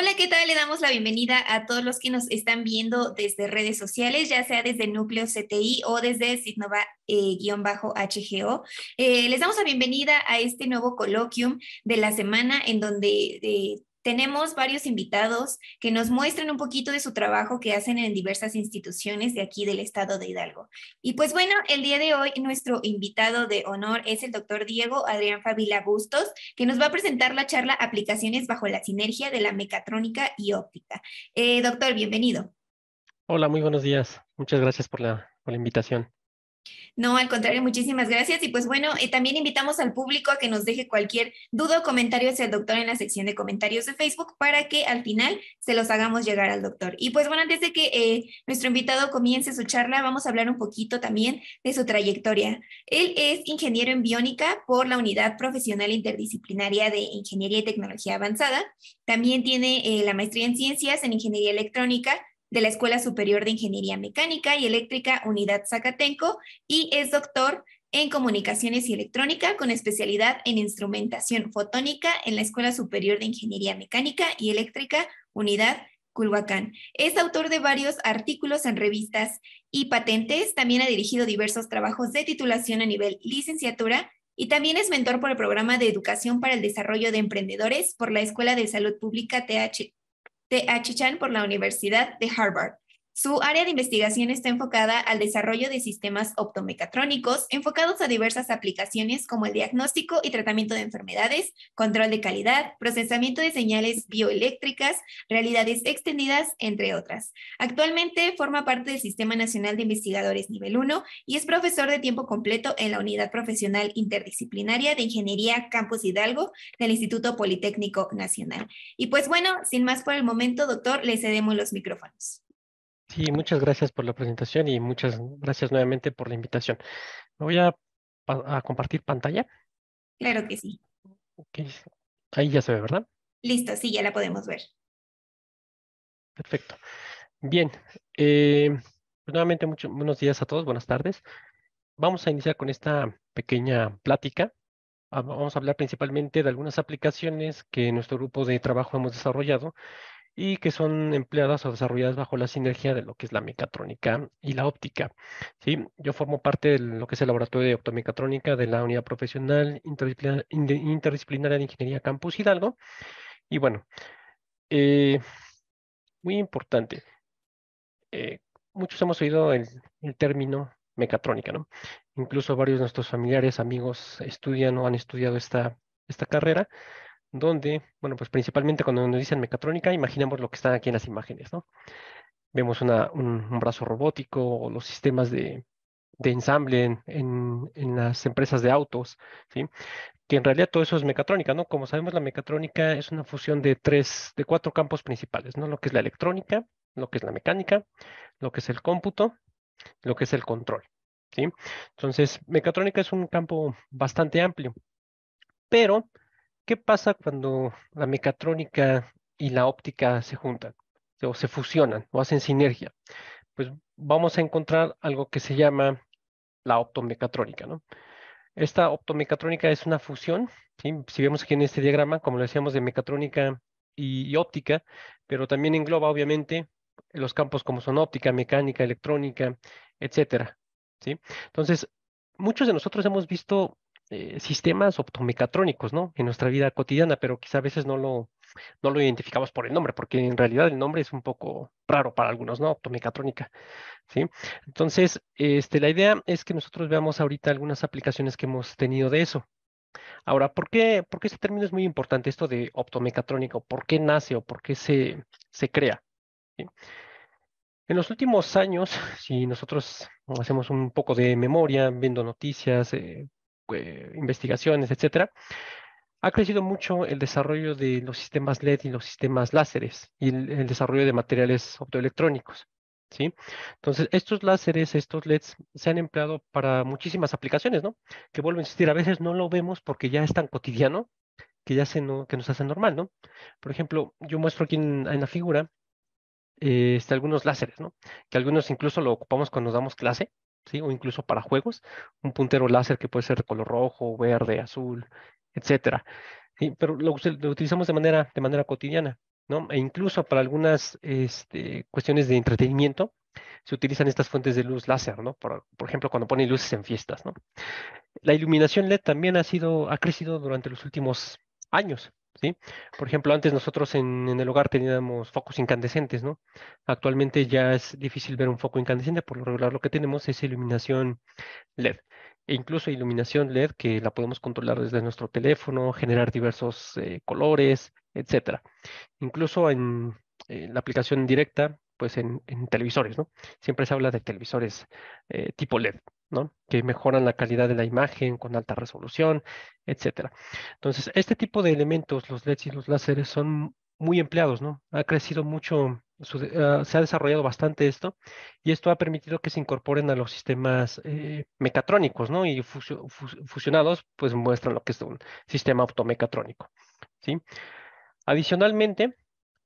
Hola, ¿qué tal? Le damos la bienvenida a todos los que nos están viendo desde redes sociales, ya sea desde Núcleo CTI o desde Signova-HGO. Eh, eh, les damos la bienvenida a este nuevo coloquium de la semana en donde eh, tenemos varios invitados que nos muestran un poquito de su trabajo que hacen en diversas instituciones de aquí del estado de Hidalgo. Y pues bueno, el día de hoy nuestro invitado de honor es el doctor Diego Adrián Fabila Bustos, que nos va a presentar la charla Aplicaciones bajo la sinergia de la mecatrónica y óptica. Eh, doctor, bienvenido. Hola, muy buenos días. Muchas gracias por la invitación. No, al contrario, muchísimas gracias. Y pues bueno, eh, también invitamos al público a que nos deje cualquier duda o comentario hacia el doctor en la sección de comentarios de Facebook para que al final se los hagamos llegar al doctor. Y pues bueno, antes de que eh, nuestro invitado comience su charla, vamos a hablar un poquito también de su trayectoria. Él es ingeniero en biónica por la Unidad Profesional Interdisciplinaria de Ingeniería y Tecnología Avanzada. También tiene eh, la maestría en ciencias en Ingeniería Electrónica de la Escuela Superior de Ingeniería Mecánica y Eléctrica Unidad Zacatenco y es doctor en Comunicaciones y Electrónica con especialidad en Instrumentación Fotónica en la Escuela Superior de Ingeniería Mecánica y Eléctrica Unidad Culhuacán. Es autor de varios artículos en revistas y patentes, también ha dirigido diversos trabajos de titulación a nivel licenciatura y también es mentor por el programa de educación para el desarrollo de emprendedores por la Escuela de Salud Pública TH de Achichan por la Universidad de Harvard. Su área de investigación está enfocada al desarrollo de sistemas optomecatrónicos enfocados a diversas aplicaciones como el diagnóstico y tratamiento de enfermedades, control de calidad, procesamiento de señales bioeléctricas, realidades extendidas, entre otras. Actualmente forma parte del Sistema Nacional de Investigadores Nivel 1 y es profesor de tiempo completo en la Unidad Profesional Interdisciplinaria de Ingeniería Campus Hidalgo del Instituto Politécnico Nacional. Y pues bueno, sin más por el momento, doctor, le cedemos los micrófonos. Sí, muchas gracias por la presentación y muchas gracias nuevamente por la invitación. Me voy a, compartir pantalla. Claro que sí. Ahí ya se ve, ¿verdad? Listo, sí, ya la podemos ver. Perfecto. Bien, eh, pues nuevamente mucho, buenos días a todos, buenas tardes. Vamos a iniciar con esta pequeña plática. Vamos a hablar principalmente de algunas aplicaciones que nuestro grupo de trabajo hemos desarrollado y que son empleadas o desarrolladas bajo la sinergia de lo que es la mecatrónica y la óptica. ¿sí? Yo formo parte de lo que es el laboratorio de optomecatrónica de la unidad profesional interdisciplinaria de ingeniería Campus Hidalgo. Y bueno, eh, muy importante. Eh, muchos hemos oído el, término mecatrónica, ¿no? Incluso varios de nuestros familiares, amigos estudian o han estudiado esta, esta carrera donde, bueno, pues principalmente cuando nos dicen mecatrónica, imaginamos lo que están aquí en las imágenes, ¿no? Vemos una, un, brazo robótico o los sistemas de, de ensamble en, en, las empresas de autos, ¿sí? Que en realidad todo eso es mecatrónica, ¿no? Como sabemos, la mecatrónica es una fusión de tres, de cuatro campos principales, ¿no? Lo que es la electrónica, lo que es la mecánica, lo que es el cómputo, lo que es el control, ¿sí? Entonces, mecatrónica es un campo bastante amplio, pero ¿Qué pasa cuando la mecatrónica y la óptica se juntan o se fusionan o hacen sinergia? Pues vamos a encontrar algo que se llama la optomecatrónica. ¿no? Esta optomecatrónica es una fusión, si vemos aquí en este diagrama, como lo decíamos, de mecatrónica y, óptica, pero también engloba obviamente los campos como son óptica, mecánica, electrónica, etcétera. Entonces, muchos de nosotros hemos visto eh, sistemas optomecatrónicos, ¿no? En nuestra vida cotidiana, pero quizá a veces no lo, no lo identificamos por el nombre, porque en realidad el nombre es un poco raro para algunos, ¿no? Optomecatrónica, ¿sí? Entonces, este, la idea es que nosotros veamos ahorita algunas aplicaciones que hemos tenido de eso. Ahora, ¿por qué, por este término es muy importante, esto de optomecatrónico? ¿Por qué nace o por qué se, se crea? En los últimos años, si nosotros hacemos un poco de memoria, viendo noticias, eh, eh, investigaciones, etcétera, ha crecido mucho el desarrollo de los sistemas LED y los sistemas láseres y el, desarrollo de materiales optoelectrónicos. ¿Sí? Entonces, estos láseres, estos LEDs, se han empleado para muchísimas aplicaciones, ¿no? Que vuelvo a insistir, a veces no lo vemos porque ya es tan cotidiano que ya se que nos hace normal, ¿no? Por ejemplo, yo muestro aquí en, la figura eh, este, algunos láseres, ¿no? Que algunos incluso lo ocupamos cuando damos clase, ¿sí? o incluso para juegos, un puntero láser que puede ser de color rojo, verde, azul, etcétera. Pero lo, utilizamos de manera, de manera cotidiana, ¿no? E incluso para algunas este, cuestiones de entretenimiento se utilizan estas fuentes de luz láser, ¿no? Por, ejemplo, cuando ponen luces en fiestas, La iluminación LED también ha sido, ha crecido durante los últimos años. Por ejemplo, antes nosotros en, el hogar teníamos focos incandescentes, ¿no? Actualmente ya es difícil ver un foco incandescente, por lo regular lo que tenemos es iluminación LED. E incluso iluminación LED que la podemos controlar desde nuestro teléfono, generar diversos eh, colores, etcétera. Incluso en, la aplicación directa, pues en, televisores, ¿no? Siempre se habla de televisores eh, tipo LED, ¿no? que mejoran la calidad de la imagen con alta resolución, etc. Entonces, este tipo de elementos, los LEDs y los láseres, son muy empleados, ¿no? Ha crecido mucho, ah, se ha desarrollado bastante esto, y esto ha permitido que se incorporen a los sistemas eh, mecatrónicos, ¿no? Y fusionados, pues muestran lo que es un sistema automecatrónico, ¿sí? Adicionalmente,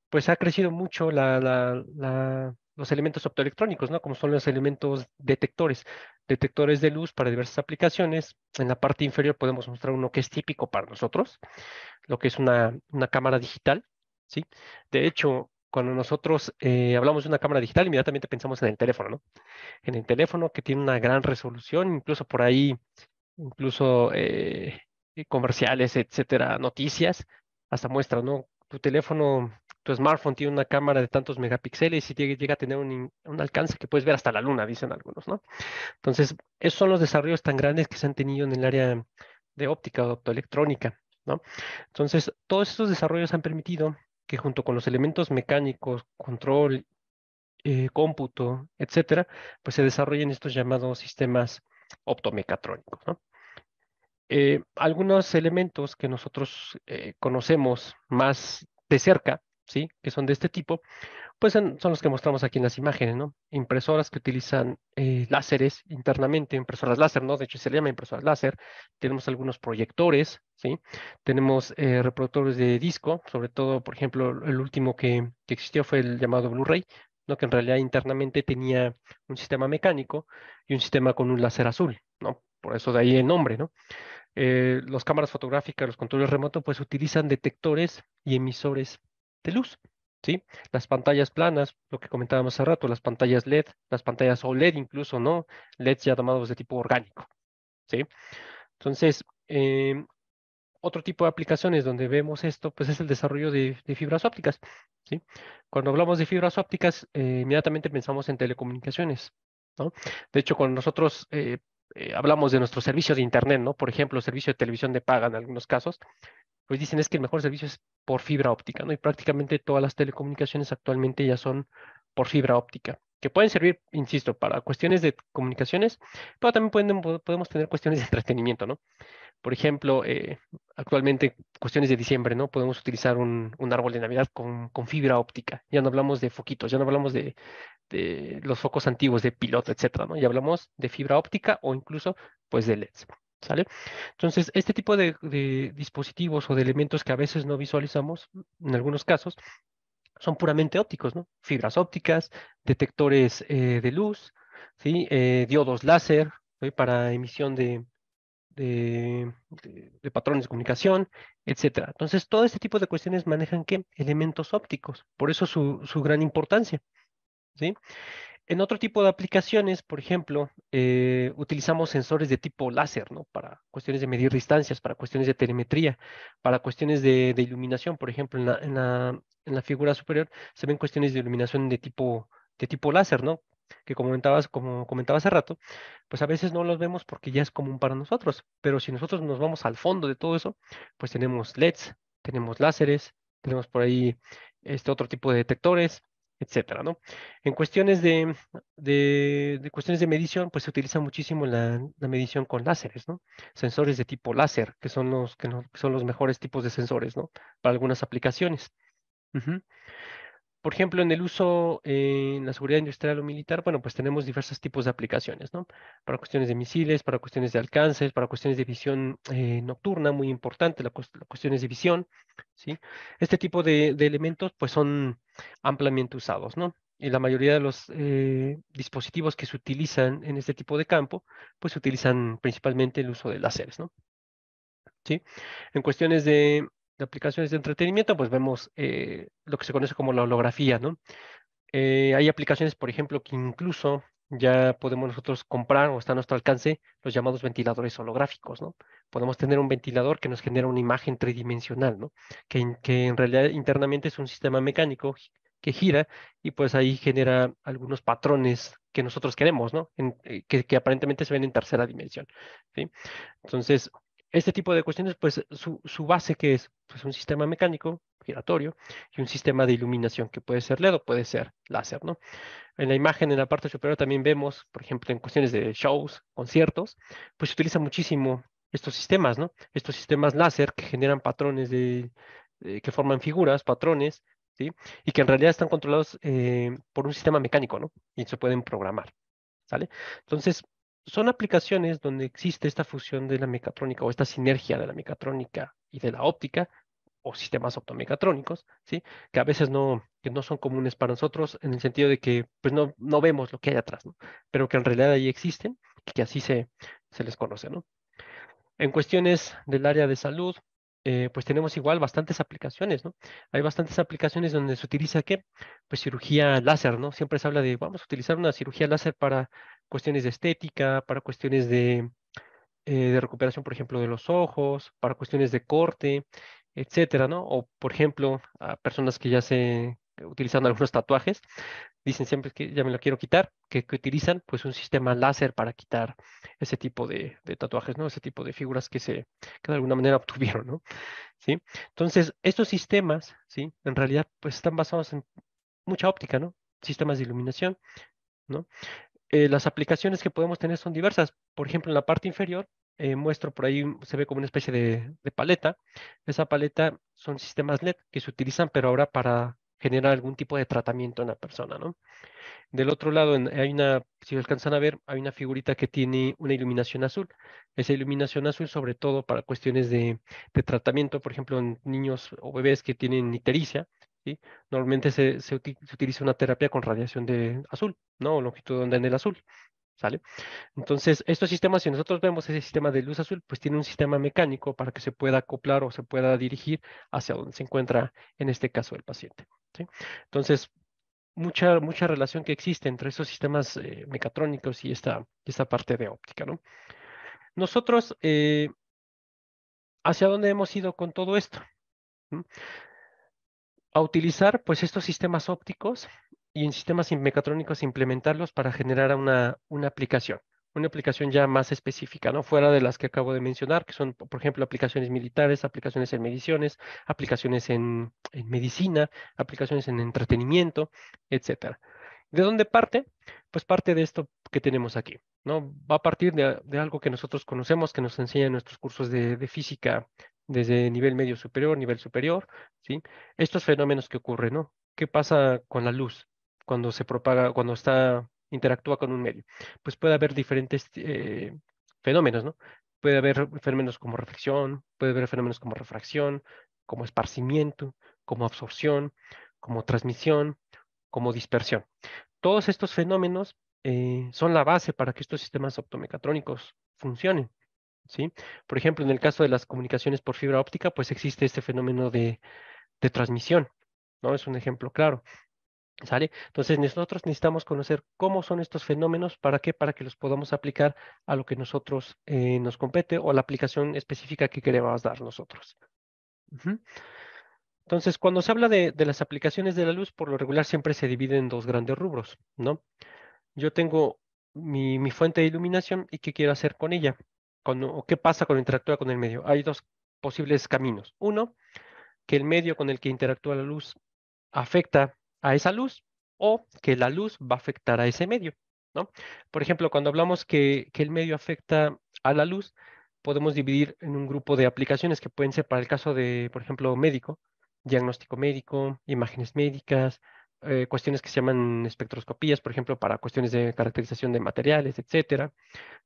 pues ha crecido mucho la los elementos optoelectrónicos, ¿no? Como son los elementos detectores, detectores de luz para diversas aplicaciones. En la parte inferior podemos mostrar uno que es típico para nosotros, lo que es una, cámara digital, ¿sí? De hecho, cuando nosotros eh, hablamos de una cámara digital, inmediatamente pensamos en el teléfono, ¿no? En el teléfono que tiene una gran resolución, incluso por ahí, incluso eh, comerciales, etcétera, noticias, hasta muestra ¿no? Tu teléfono tu smartphone tiene una cámara de tantos megapíxeles y llega, a tener un, alcance que puedes ver hasta la luna, dicen algunos, ¿no? Entonces, esos son los desarrollos tan grandes que se han tenido en el área de óptica o optoelectrónica, ¿no? Entonces, todos estos desarrollos han permitido que junto con los elementos mecánicos, control, eh, cómputo, etcétera, pues se desarrollen estos llamados sistemas optomecatrónicos, ¿no? Eh, algunos elementos que nosotros eh, conocemos más de cerca ¿sí? que son de este tipo, pues son, los que mostramos aquí en las imágenes, ¿no? Impresoras que utilizan eh, láseres internamente, impresoras láser, ¿no? De hecho se le llama impresoras láser. Tenemos algunos proyectores, ¿sí? Tenemos eh, reproductores de disco, sobre todo, por ejemplo, el último que, existió fue el llamado Blu-ray, ¿no? que en realidad internamente tenía un sistema mecánico y un sistema con un láser azul, ¿no? Por eso de ahí el nombre, ¿no? Eh, las cámaras fotográficas, los controles remotos, pues utilizan detectores y emisores de luz. ¿sí? Las pantallas planas, lo que comentábamos hace rato, las pantallas LED, las pantallas OLED incluso, ¿no? LEDs ya tomados de tipo orgánico. ¿sí? Entonces, em, otro tipo de aplicaciones donde vemos esto, pues es el desarrollo de, fibras ópticas. ¿sí? Cuando hablamos de fibras ópticas, eh, inmediatamente pensamos en telecomunicaciones. ¿no? De hecho, cuando nosotros eh, eh, hablamos de nuestros servicios de Internet, ¿no? por ejemplo, servicio de televisión de paga en algunos casos, pues dicen es que el mejor servicio es por fibra óptica, ¿no? Y prácticamente todas las telecomunicaciones actualmente ya son por fibra óptica, que pueden servir, insisto, para cuestiones de comunicaciones, pero también pueden, podemos tener cuestiones de entretenimiento, ¿no? Por ejemplo, eh, actualmente cuestiones de diciembre, ¿no? Podemos utilizar un, árbol de Navidad con, fibra óptica. Ya no hablamos de foquitos, ya no hablamos de, de los focos antiguos de piloto, etcétera, ¿no? Ya hablamos de fibra óptica o incluso, pues, de LEDs. ¿Sale? Entonces, este tipo de, dispositivos o de elementos que a veces no visualizamos, en algunos casos, son puramente ópticos, ¿no? Fibras ópticas, detectores eh, de luz, ¿sí? Eh, diodos láser para emisión de, de, patrones de comunicación, etcétera. Entonces, todo este tipo de cuestiones manejan, ¿qué? Elementos ópticos. Por eso su, su gran importancia, ¿sí? En otro tipo de aplicaciones, por ejemplo, eh, utilizamos sensores de tipo láser, ¿no? Para cuestiones de medir distancias, para cuestiones de telemetría, para cuestiones de, iluminación, por ejemplo, en la, en la, figura superior se ven cuestiones de iluminación de tipo, de tipo láser, ¿no? que comentabas, como comentaba hace rato, pues a veces no los vemos porque ya es común para nosotros, pero si nosotros nos vamos al fondo de todo eso, pues tenemos LEDs, tenemos láseres, tenemos por ahí este otro tipo de detectores, etcétera, ¿no? En cuestiones de, cuestiones de medición, pues se utiliza muchísimo la, medición con láseres, ¿no? Sensores de tipo láser, que son los, que, son los mejores tipos de sensores, ¿no? Para algunas aplicaciones por ejemplo, en el uso eh, en la seguridad industrial o militar, bueno, pues tenemos diversos tipos de aplicaciones, ¿no? Para cuestiones de misiles, para cuestiones de alcances, para cuestiones de visión eh, nocturna, muy importante, las cuestiones de visión, ¿sí? Este tipo de, elementos, pues son ampliamente usados, ¿no? Y la mayoría de los eh, dispositivos que se utilizan en este tipo de campo, pues se utilizan principalmente el uso de láseres, ¿no? ¿Sí? En cuestiones de aplicaciones de entretenimiento, pues vemos eh, lo que se conoce como la holografía, ¿no? Eh, hay aplicaciones, por ejemplo, que incluso ya podemos nosotros comprar o está a nuestro alcance los llamados ventiladores holográficos, ¿no? Podemos tener un ventilador que nos genera una imagen tridimensional, ¿no? Que, que en realidad internamente es un sistema mecánico que gira y pues ahí genera algunos patrones que nosotros queremos, ¿no? Eh, que, que, aparentemente se ven en tercera dimensión. ¿sí? Entonces, este tipo de cuestiones, pues su, base que es pues, un sistema mecánico giratorio y un sistema de iluminación que puede ser LED o puede ser láser, ¿no? En la imagen, en la parte superior también vemos, por ejemplo, en cuestiones de shows, conciertos, pues se utiliza muchísimo estos sistemas, ¿no? Estos sistemas láser que generan patrones de, eh, que forman figuras, patrones, ¿sí? Y que en realidad están controlados eh, por un sistema mecánico, ¿no? Y se pueden programar, ¿sale? Entonces, son aplicaciones donde existe esta fusión de la mecatrónica o esta sinergia de la mecatrónica y de la óptica o sistemas optomecatrónicos, ¿sí? que a veces no, que no son comunes para nosotros en el sentido de que pues no, no vemos lo que hay atrás, ¿no? pero que en realidad ahí existen y que así se, se les conoce. ¿no? En cuestiones del área de salud, eh, pues tenemos igual bastantes aplicaciones, ¿no? Hay bastantes aplicaciones donde se utiliza, ¿qué? Pues cirugía láser, ¿no? Siempre se habla de, vamos a utilizar una cirugía láser para cuestiones de estética, para cuestiones de, eh, de recuperación, por ejemplo, de los ojos, para cuestiones de corte, etcétera, ¿no? O, por ejemplo, a personas que ya se eh, utilizando algunos tatuajes, dicen siempre que ya me lo quiero quitar, que, utilizan pues un sistema láser para quitar ese tipo de, tatuajes, ¿no? Ese tipo de figuras que se, que de alguna manera obtuvieron, ¿no? ¿Sí? Entonces, estos sistemas, ¿sí? En realidad, pues están basados en mucha óptica, ¿no? Sistemas de iluminación, ¿no? Eh, las aplicaciones que podemos tener son diversas. Por ejemplo, en la parte inferior eh, muestro por ahí, se ve como una especie de, de, paleta. Esa paleta son sistemas LED que se utilizan, pero ahora para generar algún tipo de tratamiento en la persona, ¿no? Del otro lado, hay una, si alcanzan a ver, hay una figurita que tiene una iluminación azul. Esa iluminación azul, sobre todo para cuestiones de, tratamiento, por ejemplo, en niños o bebés que tienen nitericia, Normalmente se, utiliza una terapia con radiación de azul, ¿no? O longitud de onda en el azul. ¿Sale? Entonces, estos sistemas, si nosotros vemos ese sistema de luz azul, pues tiene un sistema mecánico para que se pueda acoplar o se pueda dirigir hacia donde se encuentra, en este caso, el paciente. Entonces, mucha, mucha relación que existe entre esos sistemas eh, mecatrónicos y esta, esta parte de óptica, Nosotros, eh, ¿hacia dónde hemos ido con todo esto? ¿Mm? A utilizar, pues, estos sistemas ópticos y en sistemas mecatrónicos implementarlos para generar una, una aplicación, una aplicación ya más específica, ¿no? Fuera de las que acabo de mencionar, que son, por ejemplo, aplicaciones militares, aplicaciones en mediciones, aplicaciones en, medicina, aplicaciones en entretenimiento, etcétera. ¿De dónde parte? Pues parte de esto que tenemos aquí, ¿no? Va a partir de, algo que nosotros conocemos, que nos enseñan nuestros cursos de, de física desde nivel medio superior, nivel superior, ¿sí? Estos fenómenos que ocurren, ¿no? ¿Qué pasa con la luz? cuando se propaga, cuando está, interactúa con un medio. Pues puede haber diferentes eh, fenómenos, ¿no? Puede haber fenómenos como reflexión, puede haber fenómenos como refracción, como esparcimiento, como absorción, como transmisión, como dispersión. Todos estos fenómenos eh, son la base para que estos sistemas optomecatrónicos funcionen. ¿sí? Por ejemplo, en el caso de las comunicaciones por fibra óptica, pues existe este fenómeno de transmisión. ¿no? Es un ejemplo claro. ¿Sale? Entonces nosotros necesitamos conocer cómo son estos fenómenos, ¿para qué? Para que los podamos aplicar a lo que nosotros eh, nos compete o a la aplicación específica que queremos dar nosotros. Entonces, cuando se habla de, las aplicaciones de la luz, por lo regular siempre se divide en dos grandes rubros, ¿no? Yo tengo mi, fuente de iluminación y qué quiero hacer con ella, o qué pasa cuando interactúa con el medio. Hay dos posibles caminos. Uno, que el medio con el que interactúa la luz afecta a esa luz o que la luz va a afectar a ese medio. ¿no? Por ejemplo, cuando hablamos que, el medio afecta a la luz, podemos dividir en un grupo de aplicaciones que pueden ser para el caso de, por ejemplo, médico, diagnóstico médico, imágenes médicas, eh, cuestiones que se llaman espectroscopías, por ejemplo, para cuestiones de caracterización de materiales, etcétera,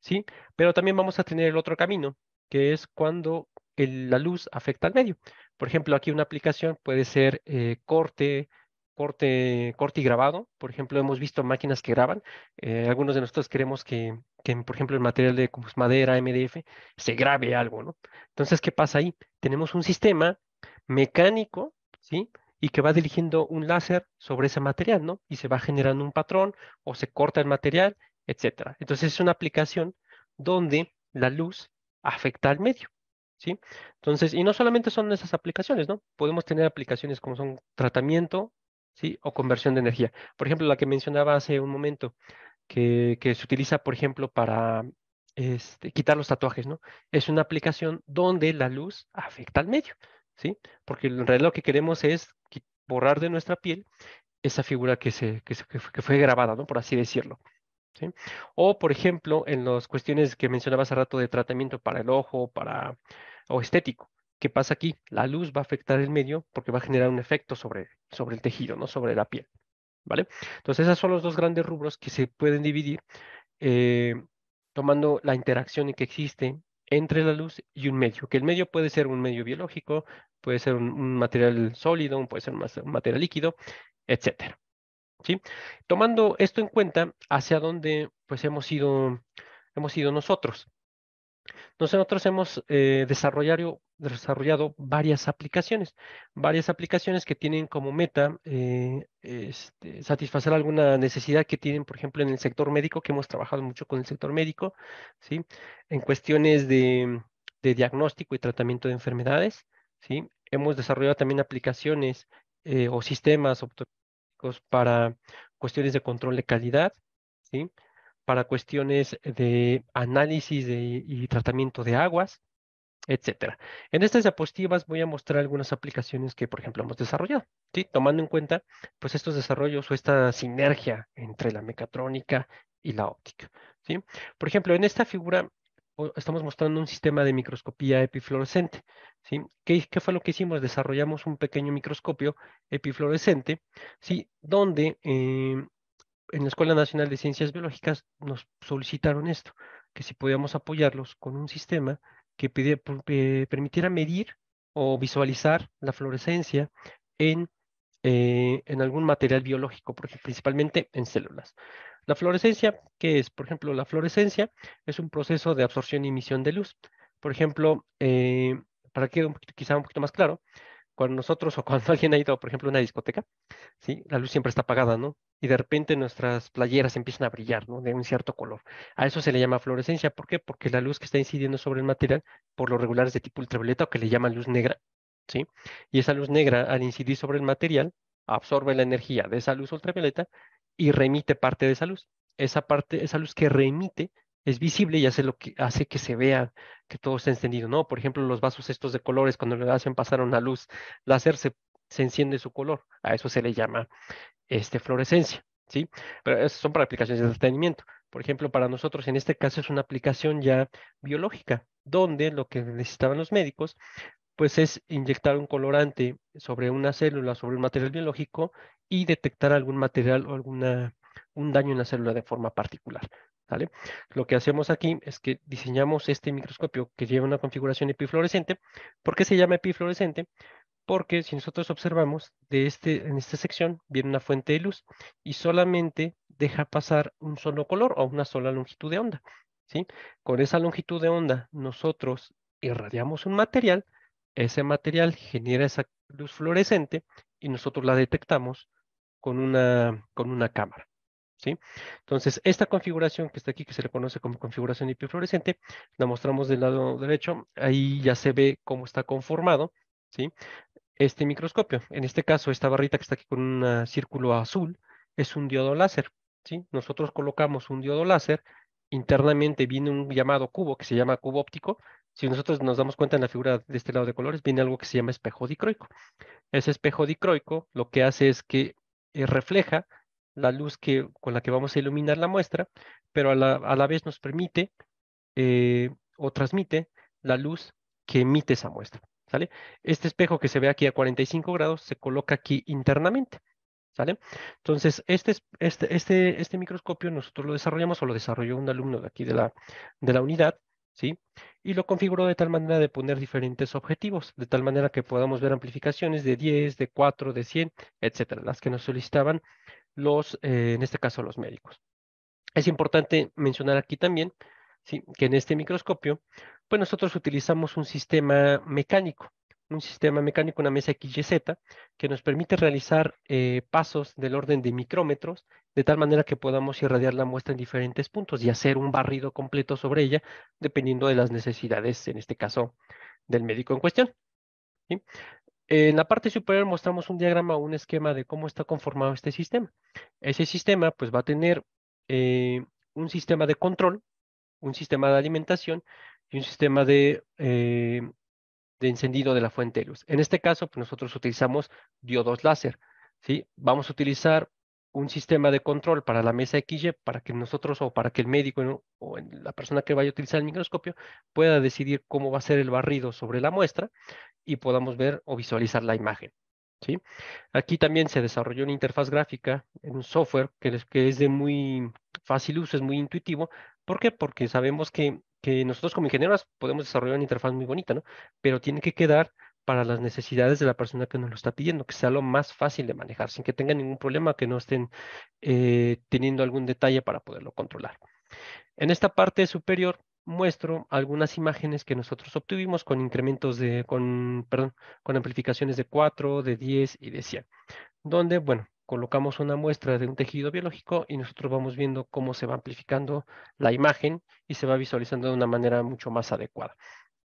¿sí? Pero también vamos a tener el otro camino, que es cuando la luz afecta al medio. Por ejemplo, aquí una aplicación puede ser eh, corte, corte, corte y grabado. Por ejemplo, hemos visto máquinas que graban. Eh, algunos de nosotros queremos que, por ejemplo, el material de madera, MDF, se grabe algo, ¿no? Entonces, ¿qué pasa ahí? Tenemos un sistema mecánico, ¿sí? Y que va dirigiendo un láser sobre ese material, ¿no? Y se va generando un patrón o se corta el material, etcétera. Entonces, es una aplicación donde la luz afecta al medio. ¿Sí? Entonces, y no solamente son esas aplicaciones, ¿no? Podemos tener aplicaciones como son tratamiento ¿sí? O conversión de energía. Por ejemplo, la que mencionaba hace un momento, que, se utiliza, por ejemplo, para este, quitar los tatuajes, ¿no? Es una aplicación donde la luz afecta al medio, ¿sí? Porque en realidad lo que queremos es borrar de nuestra piel esa figura que, se, fue grabada, ¿no? Por así decirlo. O, por ejemplo, en las cuestiones que mencionabas hace rato de tratamiento para el ojo, para o estético, ¿Qué pasa aquí? La luz va a afectar el medio porque va a generar un efecto sobre, sobre el tejido, ¿no? Sobre la piel, ¿vale? Entonces, esos son los dos grandes rubros que se pueden dividir eh, tomando la interacción que existe entre la luz y un medio, que el medio puede ser un medio biológico, puede ser un, material sólido, puede ser un, material líquido, etcétera. ¿Sí? Tomando esto en cuenta, hacia dónde pues, hemos, ido, hemos ido nosotros. Nosotros hemos eh, desarrollado desarrollado varias aplicaciones, varias aplicaciones que tienen como meta eh, este, satisfacer alguna necesidad que tienen, por ejemplo, en el sector médico, que hemos trabajado mucho con el sector médico, ¿sí? en cuestiones de, diagnóstico y tratamiento de enfermedades. ¿sí? Hemos desarrollado también aplicaciones eh, o sistemas ópticos para cuestiones de control de calidad, ¿sí? para cuestiones de análisis y tratamiento de aguas, etcétera. En estas diapositivas voy a mostrar algunas aplicaciones que, por ejemplo, hemos desarrollado, ¿sí? tomando en cuenta pues, estos desarrollos o esta sinergia entre la mecatrónica y la óptica. ¿sí? Por ejemplo, en esta figura estamos mostrando un sistema de microscopía epifluorescente. ¿sí? ¿Qué, fue lo que hicimos? Desarrollamos un pequeño microscopio epifluorescente, ¿sí? donde eh, en la Escuela Nacional de Ciencias Biológicas nos solicitaron esto, que si podíamos apoyarlos con un sistema que permitiera medir o visualizar la fluorescencia en, eh, algún material biológico, principalmente en células. La fluorescencia, ¿qué es? Por ejemplo, la fluorescencia es un proceso de absorción y emisión de luz. Por ejemplo, eh, para que quede quizá un poquito más claro, cuando nosotros o cuando alguien ha ido, por ejemplo, a una discoteca, ¿sí? la luz siempre está apagada, ¿no? Y de repente nuestras playeras empiezan a brillar, ¿no? De un cierto color. A eso se le llama fluorescencia. ¿Por qué? Porque la luz que está incidiendo sobre el material, por lo regular es de tipo ultravioleta o que le llaman luz negra, ¿sí? Y esa luz negra, al incidir sobre el material, absorbe la energía de esa luz ultravioleta y remite parte de esa luz. Esa parte, esa luz que remite es visible y hace lo que hace que se vea que todo está encendido, ¿no? Por ejemplo, los vasos estos de colores, cuando le hacen pasar una luz láser, se, enciende su color. A eso se le llama este, fluorescencia, ¿sí? Pero esas son para aplicaciones de entretenimiento. Por ejemplo, para nosotros en este caso es una aplicación ya biológica, donde lo que necesitaban los médicos, pues es inyectar un colorante sobre una célula, sobre un material biológico y detectar algún material o alguna, un daño en la célula de forma particular. Lo que hacemos aquí es que diseñamos este microscopio que lleva una configuración epifluorescente. ¿Por qué se llama epifluorescente? Porque si nosotros observamos, de este, en esta sección viene una fuente de luz y solamente deja pasar un solo color o una sola longitud de onda. ¿sí? Con esa longitud de onda nosotros irradiamos un material, ese material genera esa luz fluorescente y nosotros la detectamos con una, con una cámara. Entonces, esta configuración que está aquí, que se le conoce como configuración IP la mostramos del lado derecho, ahí ya se ve cómo está conformado, Este microscopio, en este caso, esta barrita que está aquí con un círculo azul, es un diodo láser, Nosotros colocamos un diodo láser, internamente viene un llamado cubo, que se llama cubo óptico, si nosotros nos damos cuenta en la figura de este lado de colores, viene algo que se llama espejo dicroico. Ese espejo dicroico lo que hace es que eh, refleja la luz que, con la que vamos a iluminar la muestra, pero a la, vez nos permite eh, o transmite la luz que emite esa muestra. ¿sale? Este espejo que se ve aquí a 45 grados se coloca aquí internamente. ¿Sale? Entonces, este, este, este, este, microscopio nosotros lo desarrollamos o lo desarrolló un alumno de aquí de la, de la unidad, ¿sí? Y lo configuró de tal manera de poner diferentes objetivos, de tal manera que podamos ver amplificaciones de 10, de 4, de 100, etcétera, las que nos solicitaban los, eh, en este caso, los médicos. Es importante mencionar aquí también que en este microscopio, pues nosotros utilizamos un sistema mecánico, un sistema mecánico, una mesa XYZ, que nos permite realizar eh, pasos del orden de micrómetros, de tal manera que podamos irradiar la muestra en diferentes puntos y hacer un barrido completo sobre ella, dependiendo de las necesidades, en este caso, del médico en cuestión. En la parte superior mostramos un diagrama, un esquema de cómo está conformado este sistema. Ese sistema pues va a tener eh, un sistema de control, un sistema de alimentación y un sistema de, eh, encendido de la fuente de luz. En este caso pues, nosotros utilizamos diodos láser. ¿sí? Vamos a utilizar un sistema de control para la mesa XY para que nosotros o para que el médico o la persona que vaya a utilizar el microscopio pueda decidir cómo va a ser el barrido sobre la muestra y podamos ver o visualizar la imagen. ¿sí? Aquí también se desarrolló una interfaz gráfica en un software que es, que es de muy fácil uso, es muy intuitivo. ¿Por qué? Porque sabemos que, nosotros como ingenieros podemos desarrollar una interfaz muy bonita, ¿no? pero tiene que quedar para las necesidades de la persona que nos lo está pidiendo, que sea lo más fácil de manejar, sin que tenga ningún problema, que no estén eh, teniendo algún detalle para poderlo controlar. En esta parte superior muestro algunas imágenes que nosotros obtuvimos con incrementos de, con, perdón, con amplificaciones de 4, de 10 y de 100, donde, bueno, colocamos una muestra de un tejido biológico y nosotros vamos viendo cómo se va amplificando la imagen y se va visualizando de una manera mucho más adecuada.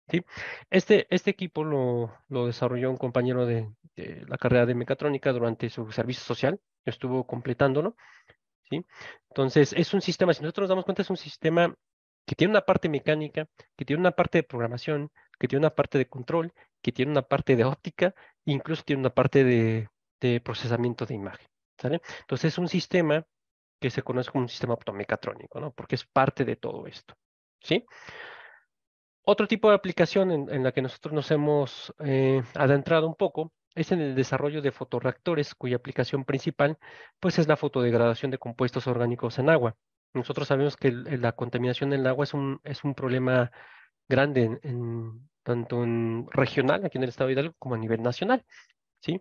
¿sí? Este, este equipo lo, lo desarrolló un compañero de, de, la carrera de mecatrónica durante su servicio social, estuvo completándolo. ¿sí? Entonces, es un sistema, si nosotros nos damos cuenta, es un sistema que tiene una parte mecánica, que tiene una parte de programación, que tiene una parte de control, que tiene una parte de óptica, incluso tiene una parte de, procesamiento de imagen. Entonces es un sistema que se conoce como un sistema optomecatrónico, ¿no? porque es parte de todo esto. ¿sí? Otro tipo de aplicación en, la que nosotros nos hemos eh, adentrado un poco es en el desarrollo de fotorreactores, cuya aplicación principal pues, es la fotodegradación de compuestos orgánicos en agua. Nosotros sabemos que la contaminación del agua es un, es un problema grande, tanto en regional, aquí en el estado de Hidalgo, como a nivel nacional. ¿sí?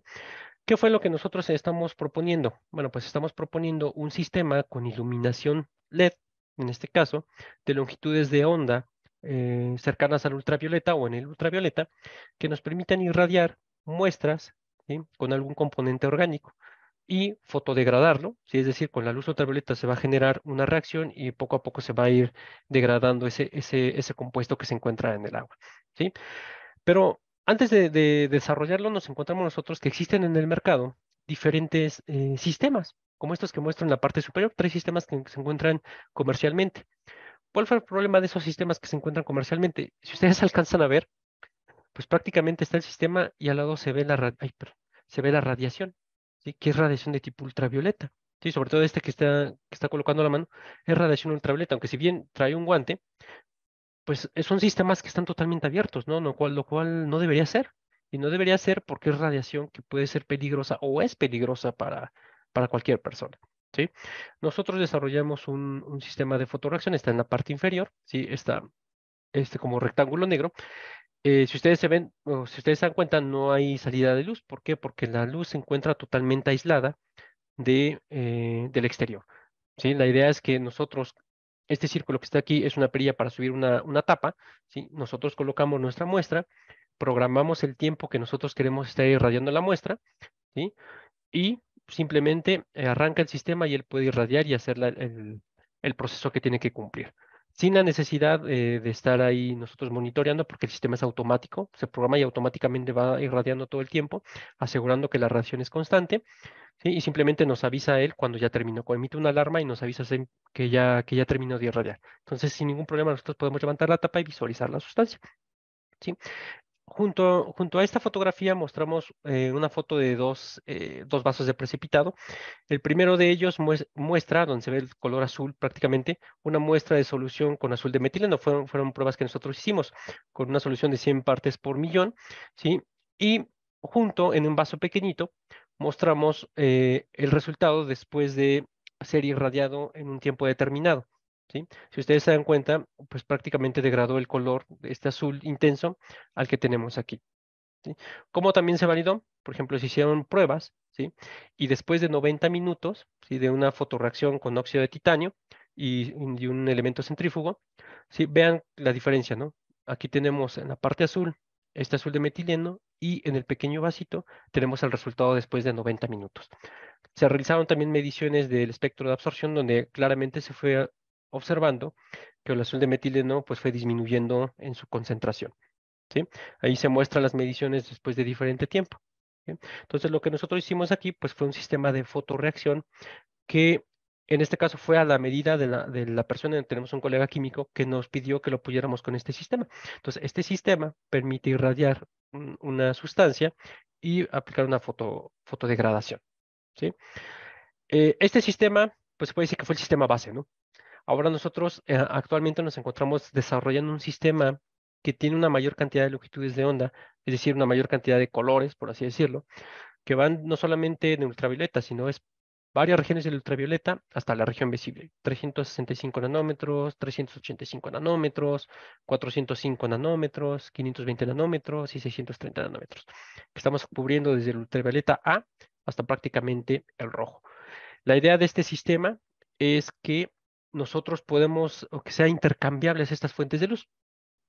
¿Qué fue lo que nosotros estamos proponiendo? Bueno, pues estamos proponiendo un sistema con iluminación LED, en este caso, de longitudes de onda eh, cercanas al ultravioleta o en el ultravioleta, que nos permitan irradiar muestras con algún componente orgánico y fotodegradarlo, ¿sí? es decir, con la luz ultravioleta se va a generar una reacción y poco a poco se va a ir degradando ese, ese, compuesto que se encuentra en el agua. ¿sí? Pero antes de, desarrollarlo, nos encontramos nosotros que existen en el mercado diferentes eh, sistemas, como estos que muestro en la parte superior, tres sistemas que se encuentran comercialmente. ¿Cuál fue el problema de esos sistemas que se encuentran comercialmente? Si ustedes alcanzan a ver, pues prácticamente está el sistema y al lado se ve la, se ve la radiación que es radiación de tipo ultravioleta. ¿sí? Sobre todo este que está, que está colocando la mano, es radiación ultravioleta, aunque si bien trae un guante, pues eh, son sistemas que están totalmente abiertos, ¿no? Lo cual, no debería ser. Y no debería ser porque es radiación que puede ser peligrosa o es peligrosa para, para cualquier persona. ¿sí? Nosotros desarrollamos un, sistema de fotorreacción, está en la parte inferior, ¿sí? está este, como rectángulo negro, eh, si ustedes se ven, o si ustedes se dan cuenta, no hay salida de luz. ¿Por qué? Porque la luz se encuentra totalmente aislada eh, del exterior. ¿sí? La idea es que nosotros, este círculo que está aquí es una perilla para subir una, tapa. ¿sí? Nosotros colocamos nuestra muestra, programamos el tiempo que nosotros queremos estar irradiando la muestra ¿sí? y simplemente eh, arranca el sistema y él puede irradiar y hacer el proceso que tiene que cumplir sin la necesidad eh, de estar ahí nosotros monitoreando, porque el sistema es automático, se programa y automáticamente va irradiando todo el tiempo, asegurando que la reacción es constante, y simplemente nos avisa él cuando ya terminó, emite una alarma y nos avisa que ya, que ya terminó de irradiar. Entonces, sin ningún problema, nosotros podemos levantar la tapa y visualizar la sustancia. ¿sí? Junto, a esta fotografía mostramos eh, una foto de eh, dos, vasos de precipitado. El primero de ellos muestra, donde se ve el color azul prácticamente, una muestra de solución con azul de metileno. Fueron, fueron pruebas que nosotros hicimos con una solución de 100 partes por millón. ¿sí? Y junto en un vaso pequeñito mostramos eh, el resultado después de ser irradiado en un tiempo determinado. Si ustedes se dan cuenta, pues prácticamente degradó el color, este azul intenso, al que tenemos aquí. ¿Cómo también se validó? Por ejemplo, se hicieron pruebas, ¿sí? Y después de 90 minutos, De una fotorreacción con óxido de titanio y, un elemento centrífugo, Vean la diferencia, ¿no? Aquí tenemos en la parte azul este azul de metileno y en el pequeño vasito tenemos el resultado después de 90 minutos. Se realizaron también mediciones del espectro de absorción donde claramente se fue observando que el azul de metileno pues, fue disminuyendo en su concentración. ¿sí? Ahí se muestran las mediciones después de diferente tiempo. Entonces, lo que nosotros hicimos aquí pues, fue un sistema de fotorreacción que en este caso fue a la medida de la, de la persona, tenemos un colega químico que nos pidió que lo pudiéramos con este sistema. Entonces, este sistema permite irradiar una sustancia y aplicar una foto, fotodegradación. ¿sí? Eh, este sistema, pues se puede decir que fue el sistema base, ¿no? Ahora nosotros eh, actualmente nos encontramos desarrollando un sistema que tiene una mayor cantidad de longitudes de onda, es decir, una mayor cantidad de colores, por así decirlo, que van no solamente en ultravioleta, sino es varias regiones del ultravioleta hasta la región visible. 365 nanómetros, 385 nanómetros, 405 nanómetros, 520 nanómetros y 630 nanómetros. Estamos cubriendo desde el ultravioleta A hasta prácticamente el rojo. La idea de este sistema es que nosotros podemos, o que sean intercambiables estas fuentes de luz.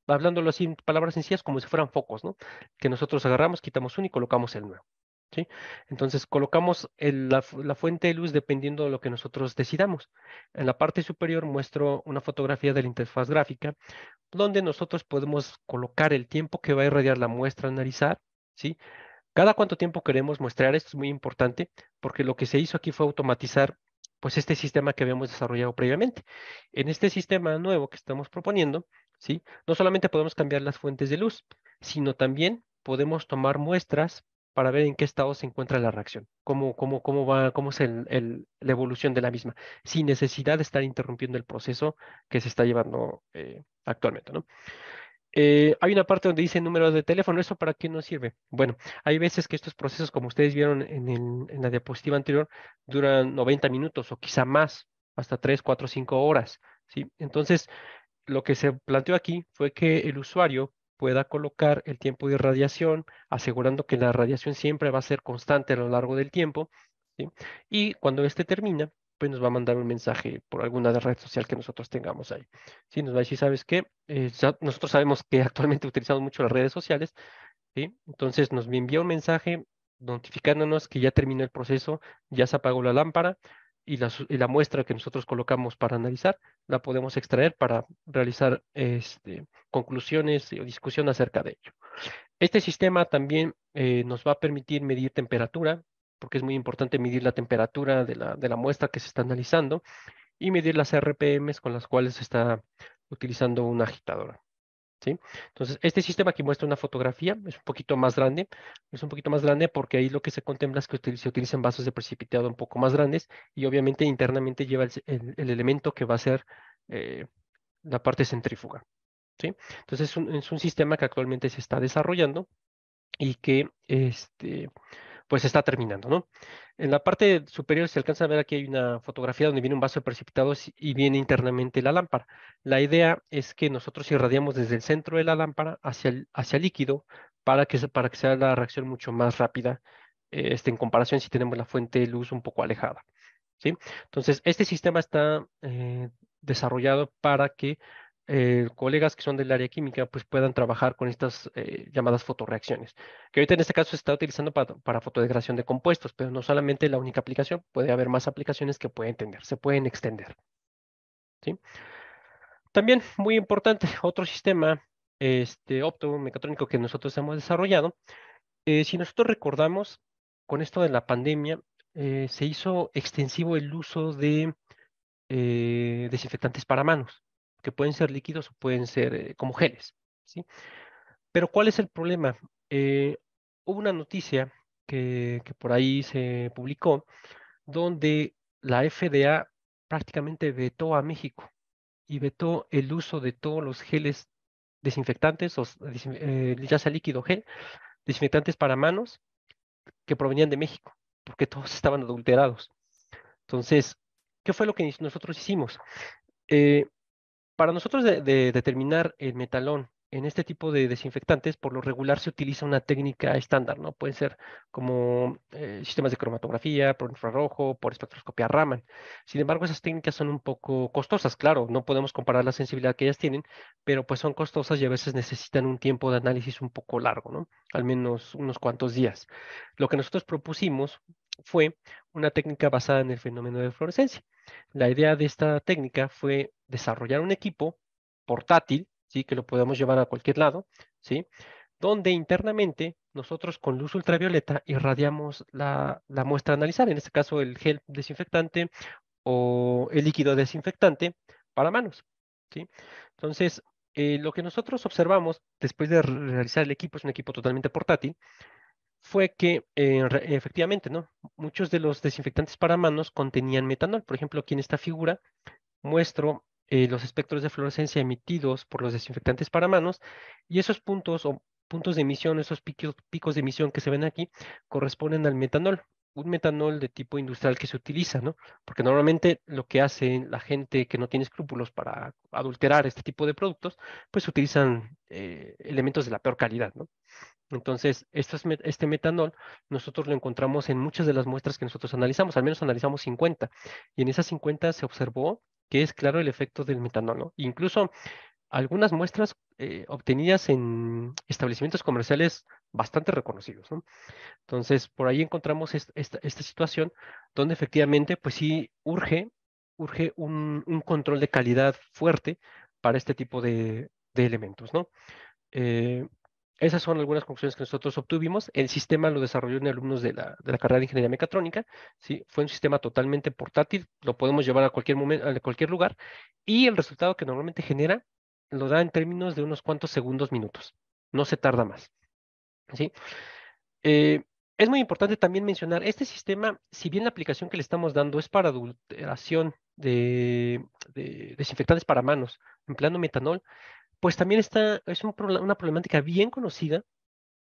Hablándolo así en palabras sencillas, como si fueran focos, ¿no? Que nosotros agarramos, quitamos uno y colocamos el nuevo. ¿Sí? Entonces colocamos la, la, fuente de luz dependiendo de lo que nosotros decidamos. En la parte superior muestro una fotografía de la interfaz gráfica donde nosotros podemos colocar el tiempo que va a irradiar la muestra, analizar, ¿sí? Cada cuánto tiempo queremos muestrear, esto es muy importante porque lo que se hizo aquí fue automatizar pues este sistema que habíamos desarrollado previamente. En este sistema nuevo que estamos proponiendo, ¿sí? no solamente podemos cambiar las fuentes de luz, sino también podemos tomar muestras para ver en qué estado se encuentra la reacción, cómo, cómo, cómo va, cómo es el, la evolución de la misma, sin necesidad de estar interrumpiendo el proceso que se está llevando eh, actualmente. ¿no? Eh, hay una parte donde dice número de teléfono, ¿eso para qué nos sirve? Bueno, hay veces que estos procesos, como ustedes vieron en, la diapositiva anterior, duran 90 minutos o quizá más, hasta 3, 4, 5 horas. Entonces, lo que se planteó aquí fue que el usuario pueda colocar el tiempo de radiación, asegurando que la radiación siempre va a ser constante a lo largo del tiempo. Y cuando este termina, pues nos va a mandar un mensaje por alguna de red social que nosotros tengamos ahí. Sí, nos va a decir, ¿sabes qué? Eh, nosotros sabemos que actualmente utilizamos mucho las redes sociales, Entonces nos envía un mensaje notificándonos que ya terminó el proceso, ya se apagó la lámpara y la, muestra que nosotros colocamos para analizar la podemos extraer para realizar este, conclusiones o discusión acerca de ello. Este sistema también eh, nos va a permitir medir temperatura, porque es muy importante medir la temperatura de la, muestra que se está analizando y medir las RPMs con las cuales se está utilizando una agitadora. ¿Sí? Entonces, este sistema que muestra una fotografía es un poquito más grande, es un poquito más grande porque ahí lo que se contempla es que se utilizan vasos de precipitado un poco más grandes y obviamente internamente lleva el, elemento que va a ser eh, la parte centrífuga. ¿sí? Entonces, es un, es un, sistema que actualmente se está desarrollando y que este, pues está terminando, ¿no? En la parte superior se alcanza a ver aquí hay una fotografía donde viene un vaso de precipitados y viene internamente la lámpara. La idea es que nosotros irradiamos desde el centro de la lámpara hacia el, hacia líquido para que, para que sea la reacción mucho más rápida eh, este, en comparación si tenemos la fuente de luz un poco alejada. ¿sí? Entonces, este sistema está eh, desarrollado para que eh, colegas que son del área química pues puedan trabajar con estas eh, llamadas fotoreacciones, que ahorita en este caso se está utilizando para, para fotodegradación de compuestos, pero no solamente la única aplicación, puede haber más aplicaciones que pueden tener, se pueden extender. ¿sí? También, muy importante, otro sistema este, mecatrónico que nosotros hemos desarrollado, eh, si nosotros recordamos, con esto de la pandemia, se hizo extensivo el uso de desinfectantes para manos que pueden ser líquidos o pueden ser eh, como geles. ¿sí? Pero ¿cuál es el problema? Eh, hubo una noticia que, por ahí se publicó donde la FDA prácticamente vetó a México y vetó el uso de todos los geles desinfectantes, o, eh, ya sea líquido gel, desinfectantes para manos que provenían de México, porque todos estaban adulterados. Entonces, ¿qué fue lo que nosotros hicimos? Para nosotros de, determinar el metalón en este tipo de desinfectantes, por lo regular se utiliza una técnica estándar, ¿no? Pueden ser como eh, sistemas de cromatografía, por infrarrojo, por espectroscopia Raman. Sin embargo, esas técnicas son un poco costosas, claro, no podemos comparar la sensibilidad que ellas tienen, pero pues son costosas y a veces necesitan un tiempo de análisis un poco largo, ¿no? Al menos unos cuantos días. Lo que nosotros propusimos fue una técnica basada en el fenómeno de fluorescencia. La idea de esta técnica fue desarrollar un equipo portátil, ¿sí? que lo podemos llevar a cualquier lado, ¿sí? donde internamente nosotros con luz ultravioleta irradiamos la, muestra a analizar, en este caso el gel desinfectante o el líquido desinfectante para manos. ¿sí? Entonces, eh, lo que nosotros observamos después de realizar el equipo, es un equipo totalmente portátil, fue que eh, efectivamente, ¿no? Muchos de los desinfectantes para manos contenían metanol. Por ejemplo, aquí en esta figura muestro eh, los espectros de fluorescencia emitidos por los desinfectantes para manos y esos puntos o puntos de emisión, esos picos de emisión que se ven aquí, corresponden al metanol un metanol de tipo industrial que se utiliza, ¿no? Porque normalmente lo que hacen la gente que no tiene escrúpulos para adulterar este tipo de productos, pues utilizan eh, elementos de la peor calidad, ¿no? Entonces, este metanol nosotros lo encontramos en muchas de las muestras que nosotros analizamos, al menos analizamos 50, y en esas 50 se observó que es claro el efecto del metanol, ¿no? Incluso algunas muestras eh, obtenidas en establecimientos comerciales bastante reconocidos. Entonces, por ahí encontramos esta, situación donde efectivamente, pues sí, urge, urge un, control de calidad fuerte para este tipo de, elementos. ¿no? Eh, esas son algunas conclusiones que nosotros obtuvimos. El sistema lo desarrolló en alumnos de la, carrera de Ingeniería Mecatrónica. ¿sí? Fue un sistema totalmente portátil, lo podemos llevar a cualquier, momento, a cualquier lugar. Y el resultado que normalmente genera lo da en términos de unos cuantos segundos, minutos. No se tarda más. ¿sí? Eh, es muy importante también mencionar, este sistema, si bien la aplicación que le estamos dando es para adulteración de, desinfectantes para manos, empleando metanol, pues también está, es una problemática bien conocida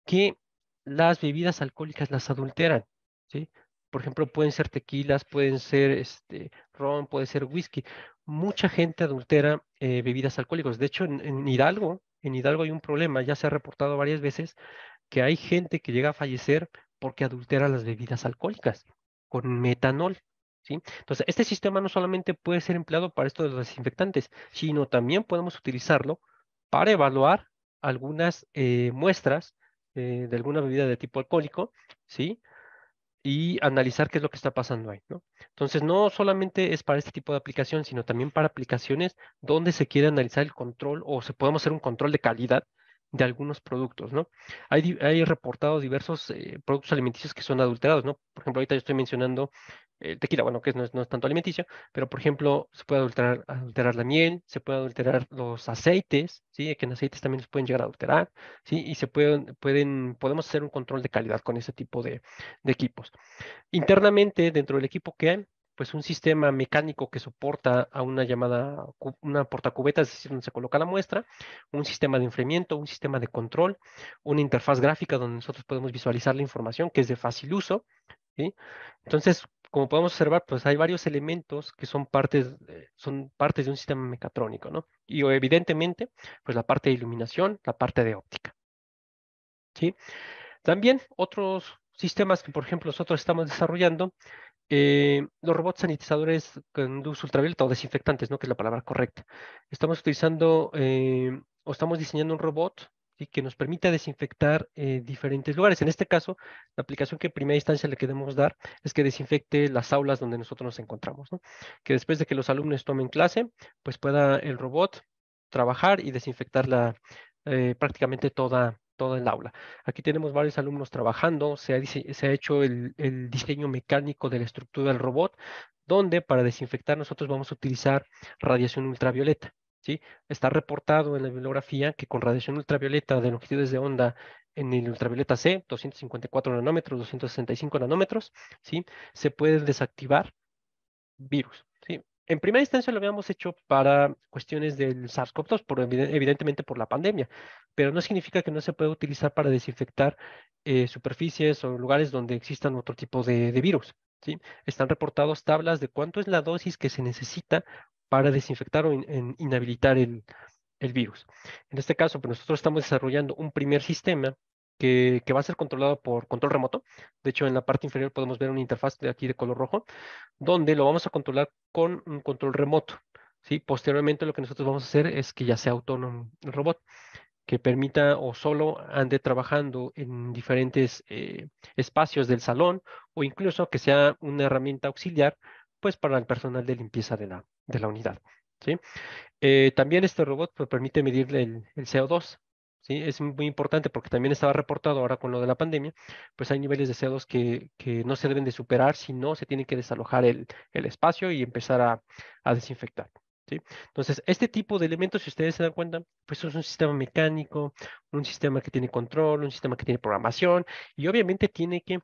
que las bebidas alcohólicas las adulteran. ¿sí? Por ejemplo, pueden ser tequilas, pueden ser este, ron, puede ser whisky mucha gente adultera eh, bebidas alcohólicas. De hecho, en, Hidalgo, en Hidalgo hay un problema, ya se ha reportado varias veces, que hay gente que llega a fallecer porque adultera las bebidas alcohólicas con metanol. ¿sí? Entonces, este sistema no solamente puede ser empleado para esto de los desinfectantes, sino también podemos utilizarlo para evaluar algunas eh, muestras eh, de alguna bebida de tipo alcohólico, ¿sí? y analizar qué es lo que está pasando ahí, Entonces, no solamente es para este tipo de aplicación, sino también para aplicaciones donde se quiere analizar el control o se podemos hacer un control de calidad de algunos productos, ¿no? Hay, reportados diversos eh, productos alimenticios que son adulterados, ¿no? Por ejemplo, ahorita yo estoy mencionando el tequila, bueno, que no es, tanto alimenticio, pero por ejemplo, se puede adulterar, la miel, se puede adulterar los aceites, ¿sí? Que en aceites también se pueden llegar a adulterar, ¿sí? Y se pueden, podemos hacer un control de calidad con ese tipo de, de equipos. Internamente, dentro del equipo que hay, pues un sistema mecánico que soporta a una llamada, una portacubeta, es decir, donde se coloca la muestra, un sistema de enfriamiento, un sistema de control, una interfaz gráfica donde nosotros podemos visualizar la información que es de fácil uso. ¿sí? Entonces, como podemos observar, pues hay varios elementos que son partes, son partes de un sistema mecatrónico, ¿no? Y evidentemente, pues la parte de iluminación, la parte de óptica. ¿Sí? También otros sistemas que, por ejemplo, nosotros estamos desarrollando eh, los robots sanitizadores con luz ultravioleta o desinfectantes, ¿no? que es la palabra correcta. Estamos utilizando eh, o estamos diseñando un robot que nos permita desinfectar eh, diferentes lugares. En este caso, la aplicación que en primera instancia le queremos dar es que desinfecte las aulas donde nosotros nos encontramos. Que después de que los alumnos tomen clase, pues pueda el robot trabajar y desinfectar la, prácticamente toda, todo el aula. Aquí tenemos varios alumnos trabajando, se ha, hecho el, diseño mecánico de la estructura del robot, donde para desinfectar nosotros vamos a utilizar radiación ultravioleta. ¿sí? Está reportado en la bibliografía que con radiación ultravioleta de longitudes de onda en el ultravioleta C, 254 nanómetros, 265 nanómetros, ¿sí? se puede desactivar virus. En primera instancia lo habíamos hecho para cuestiones del SARS-CoV-2, por, evidentemente por la pandemia, pero no significa que no se pueda utilizar para desinfectar eh, superficies o lugares donde existan otro tipo de, virus. ¿sí? Están reportados tablas de cuánto es la dosis que se necesita para desinfectar o inhabilitar el, virus. En este caso, pues nosotros estamos desarrollando un primer sistema que, va a ser controlado por control remoto. De hecho, en la parte inferior podemos ver una interfaz de aquí de color rojo, donde lo vamos a controlar con un control remoto. ¿sí? Posteriormente, lo que nosotros vamos a hacer es que ya sea autónomo el robot, que permita o solo ande trabajando en diferentes eh, espacios del salón o incluso que sea una herramienta auxiliar pues para el personal de limpieza de la, de la unidad. ¿sí? Eh, también este robot pues, permite medir el CO2, es muy importante porque también estaba reportado ahora con lo de la pandemia, pues hay niveles de CO2 que, que no se deben de superar, sino se tiene que desalojar el, el espacio y empezar a, desinfectar. ¿Sí? Entonces, este tipo de elementos, si ustedes se dan cuenta, pues es un sistema mecánico, un sistema que tiene control, un sistema que tiene programación y obviamente tiene que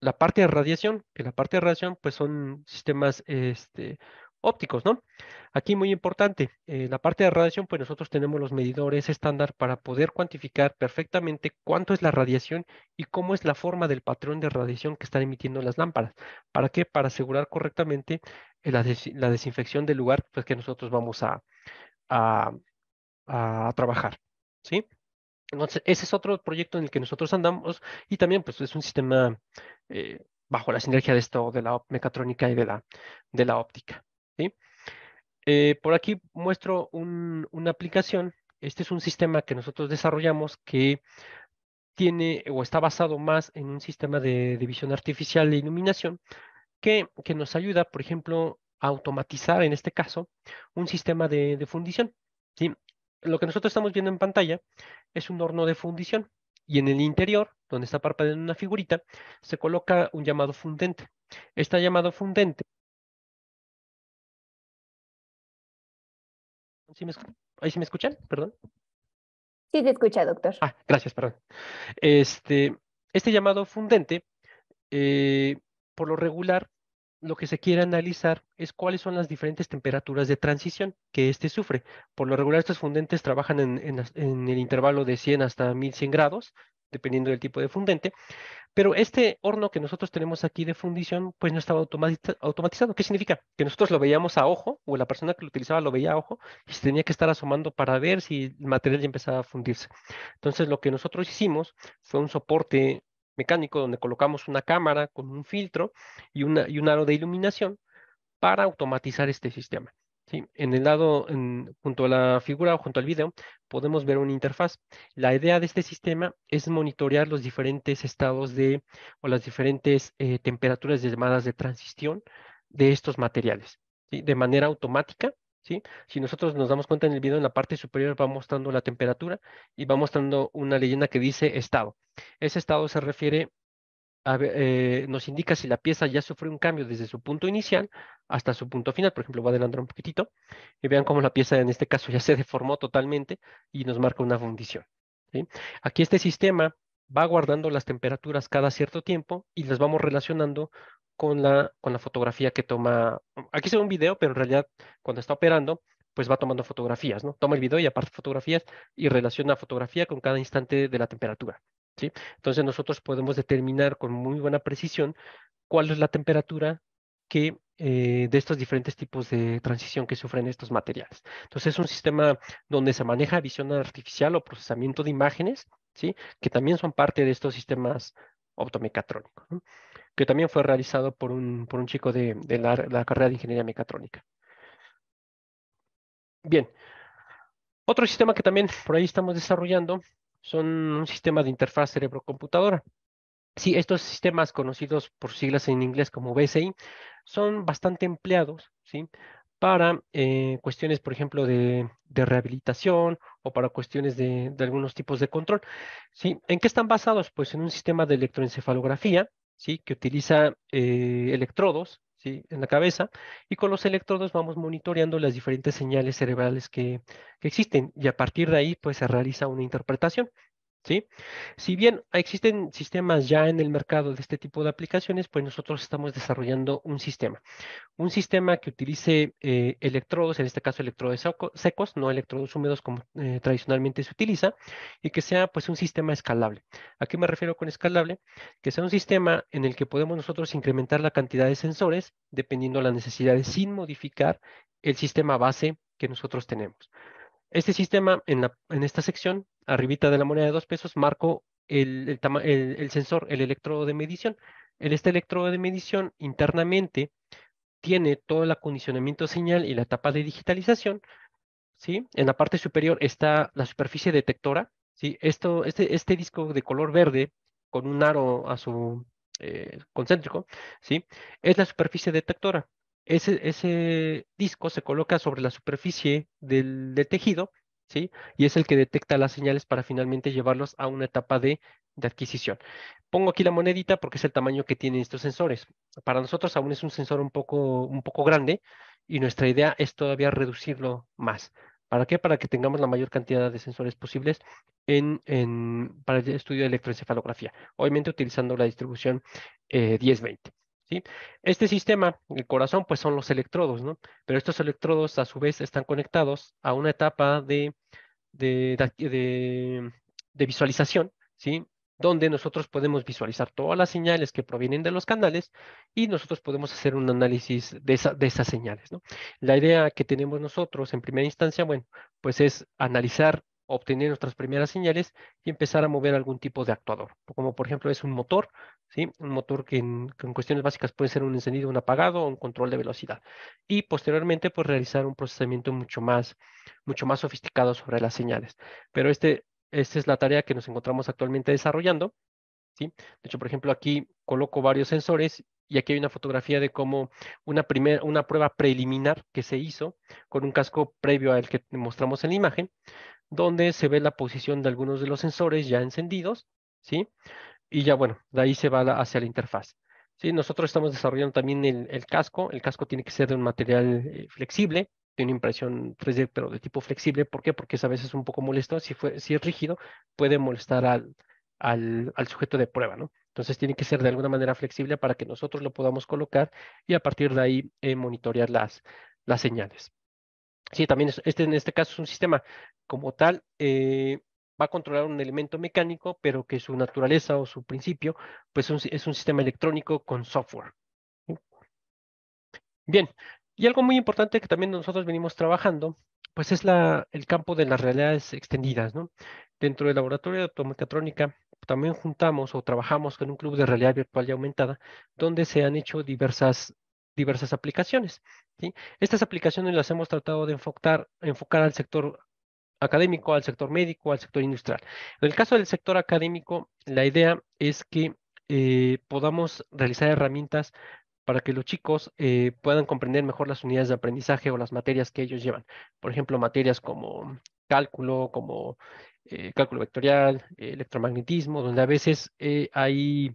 la parte de radiación, que la parte de radiación pues son sistemas este, ópticos, ¿no? Aquí muy importante, eh, la parte de radiación, pues nosotros tenemos los medidores estándar para poder cuantificar perfectamente cuánto es la radiación y cómo es la forma del patrón de radiación que están emitiendo las lámparas. ¿Para qué? Para asegurar correctamente la, desinfección del lugar pues, que nosotros vamos a, a, trabajar, ¿sí? Entonces, ese es otro proyecto en el que nosotros andamos y también pues, es un sistema eh, bajo la sinergia de esto, de la mecatrónica y de la, de la óptica. Eh, por aquí muestro una aplicación. Este es un sistema que nosotros desarrollamos que tiene o está basado más en un sistema de, visión artificial de iluminación que, nos ayuda, por ejemplo, a automatizar, en este caso, un sistema de, fundición. Lo que nosotros estamos viendo en pantalla es un horno de fundición y en el interior, donde está parpadeando una figurita, se coloca un llamado fundente. Este llamado fundente ¿Ahí sí me escuchan? Perdón. Sí, te escucha, doctor. Ah, gracias, perdón. Este, este llamado fundente, eh, por lo regular, lo que se quiere analizar es cuáles son las diferentes temperaturas de transición que éste sufre. Por lo regular, estos fundentes trabajan en, en, el intervalo de 100 hasta 1100 grados, dependiendo del tipo de fundente. Pero este horno que nosotros tenemos aquí de fundición, pues no estaba automatizado. ¿Qué significa? Que nosotros lo veíamos a ojo, o la persona que lo utilizaba lo veía a ojo, y se tenía que estar asomando para ver si el material ya empezaba a fundirse. Entonces, lo que nosotros hicimos fue un soporte mecánico donde colocamos una cámara con un filtro y, y un aro de iluminación para automatizar este sistema en el lado, junto a la figura o junto al video, podemos ver una interfaz. La idea de este sistema es monitorear los diferentes estados de o las diferentes eh, temperaturas llamadas de transición de estos materiales de manera automática. Si nosotros nos damos cuenta en el video, en la parte superior va mostrando la temperatura y va mostrando una leyenda que dice estado. Ese estado se refiere eh, nos indica si la pieza ya sufrió un cambio desde su punto inicial hasta su punto final. Por ejemplo, voy a adelantar un poquitito y vean cómo la pieza en este caso ya se deformó totalmente y nos marca una fundición. Aquí este sistema va guardando las temperaturas cada cierto tiempo y las vamos relacionando con la, con la fotografía que toma. Aquí se ve un video, pero en realidad cuando está operando, pues va tomando fotografías, ¿no? Toma el video y aparte fotografías y relaciona la fotografía con cada instante de la temperatura. Entonces nosotros podemos determinar con muy buena precisión cuál es la temperatura que, eh, de estos diferentes tipos de transición que sufren estos materiales. Entonces es un sistema donde se maneja visión artificial o procesamiento de imágenes, ¿sí? que también son parte de estos sistemas optomecatrónicos, que también fue realizado por un, chico de, la, la, carrera de Ingeniería Mecatrónica. Bien, otro sistema que también por ahí estamos desarrollando son un sistema de interfaz cerebro-computadora. Sí, estos sistemas conocidos por siglas en inglés como BCI son bastante empleados ¿sí? para eh, cuestiones, por ejemplo, de, rehabilitación o para cuestiones de, algunos tipos de control. ¿sí? ¿En qué están basados? Pues en un sistema de electroencefalografía ¿sí? que utiliza eh, electrodos en la cabeza y con los electrodos vamos monitoreando las diferentes señales cerebrales que, que existen y a partir de ahí pues se realiza una interpretación. ¿Sí? Si bien existen sistemas ya en el mercado de este tipo de aplicaciones, pues nosotros estamos desarrollando un sistema. Un sistema que utilice eh, electrodos, en este caso electrodos secos, no electrodos húmedos como eh, tradicionalmente se utiliza, y que sea pues un sistema escalable. ¿A qué me refiero con escalable? Que sea un sistema en el que podemos nosotros incrementar la cantidad de sensores dependiendo de las necesidades sin modificar el sistema base que nosotros tenemos. Este sistema, en, esta sección, arribita de la moneda de dos pesos, marco el, sensor, el electrodo de medición. este electrodo de medición internamente tiene todo el acondicionamiento señal y la etapa de digitalización. En la parte superior está la superficie detectora. Esto, este, este disco de color verde con un aro a su eh, concéntrico, es la superficie detectora ese, disco se coloca sobre la superficie del, tejido ¿Sí? Y es el que detecta las señales para finalmente llevarlos a una etapa de, adquisición. Pongo aquí la monedita porque es el tamaño que tienen estos sensores. Para nosotros aún es un sensor un poco, un poco grande y nuestra idea es todavía reducirlo más. ¿Para qué? Para que tengamos la mayor cantidad de sensores posibles en, para el estudio de electroencefalografía, obviamente utilizando la distribución 10-20. Eh, ¿Sí? Este sistema, el corazón, pues son los electrodos, ¿no? Pero estos electrodos a su vez están conectados a una etapa de, de, visualización, ¿sí? Donde nosotros podemos visualizar todas las señales que provienen de los canales y nosotros podemos hacer un análisis de, de esas señales, ¿no? La idea que tenemos nosotros en primera instancia, bueno, pues es analizar obtener nuestras primeras señales y empezar a mover algún tipo de actuador, como por ejemplo es un motor, ¿sí? un motor que en, cuestiones básicas puede ser un encendido, un apagado o un control de velocidad. Y posteriormente, pues realizar un procesamiento mucho más, mucho más sofisticado sobre las señales. Pero este, esta es la tarea que nos encontramos actualmente desarrollando. ¿sí? De hecho, por ejemplo, aquí coloco varios sensores y aquí hay una fotografía de cómo una, una prueba preliminar que se hizo con un casco previo al que mostramos en la imagen, donde se ve la posición de algunos de los sensores ya encendidos, ¿sí? Y ya, bueno, de ahí se va hacia la interfaz. ¿sí? Nosotros estamos desarrollando también el, casco. El casco tiene que ser de un material eh, flexible, de una impresión 3D, pero de tipo flexible. ¿Por qué? Porque es a veces un poco molesto. Si, fue, si es rígido, puede molestar al, sujeto de prueba, ¿no? Entonces tiene que ser de alguna manera flexible para que nosotros lo podamos colocar y a partir de ahí eh, monitorear las, las señales. Sí, también este, en este caso es un sistema como tal, eh, va a controlar un elemento mecánico, pero que su naturaleza o su principio, pues es un sistema electrónico con software. Bien, y algo muy importante que también nosotros venimos trabajando, pues es el campo de las realidades extendidas, ¿no? Dentro del laboratorio de automecatrónica también juntamos o trabajamos con un club de realidad virtual y aumentada, donde se han hecho diversas, diversas aplicaciones. Estas aplicaciones las hemos tratado de enfocar, enfocar al sector académico, al sector médico, al sector industrial. En el caso del sector académico, la idea es que eh, podamos realizar herramientas para que los chicos eh, puedan comprender mejor las unidades de aprendizaje o las materias que ellos llevan. Por ejemplo, materias como cálculo, como eh, cálculo vectorial, electromagnetismo, donde a veces hay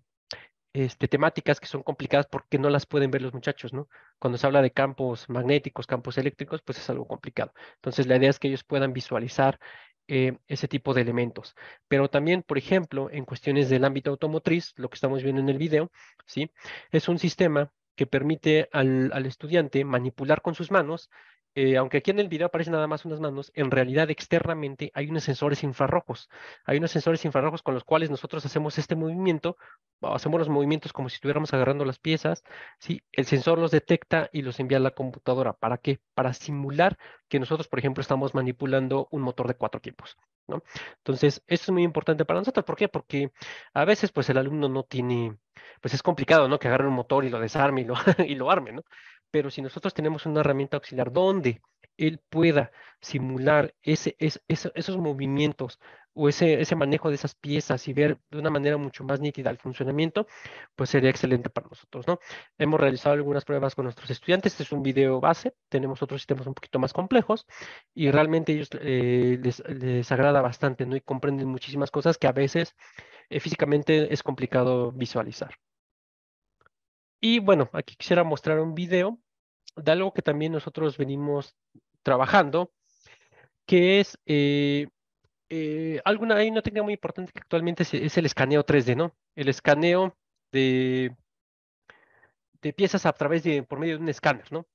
este, temáticas que son complicadas porque no las pueden ver los muchachos, ¿no? Cuando se habla de campos magnéticos, campos eléctricos, pues es algo complicado. Entonces, la idea es que ellos puedan visualizar eh, ese tipo de elementos. Pero también, por ejemplo, en cuestiones del ámbito automotriz, lo que estamos viendo en el video, ¿sí? Es un sistema que permite al, al estudiante manipular con sus manos eh, aunque aquí en el video aparecen nada más unas manos, en realidad externamente hay unos sensores infrarrojos. Hay unos sensores infrarrojos con los cuales nosotros hacemos este movimiento, hacemos los movimientos como si estuviéramos agarrando las piezas, ¿sí? El sensor los detecta y los envía a la computadora. ¿Para qué? Para simular que nosotros, por ejemplo, estamos manipulando un motor de cuatro tiempos, Entonces, esto es muy importante para nosotros. ¿Por qué? Porque a veces, pues, el alumno no tiene, pues, es complicado, ¿no? Que agarre un motor y lo desarme y lo, y lo arme, ¿no? Pero si nosotros tenemos una herramienta auxiliar donde él pueda simular esos, movimientos o ese, manejo de esas piezas y ver de una manera mucho más nítida el funcionamiento, pues sería excelente para nosotros, ¿no? Hemos realizado algunas pruebas con nuestros estudiantes, este es un video base, tenemos otros sistemas un poquito más complejos y realmente ellos eh, les, agrada bastante, ¿no? Y comprenden muchísimas cosas que a veces eh, físicamente es complicado visualizar. Y bueno, aquí quisiera mostrar un video de algo que también nosotros venimos trabajando, que es eh, eh, alguna, ahí no tenga muy importante que actualmente es, el escaneo 3D, ¿no? El escaneo de, de piezas a través de, por medio de un escáner, ¿no?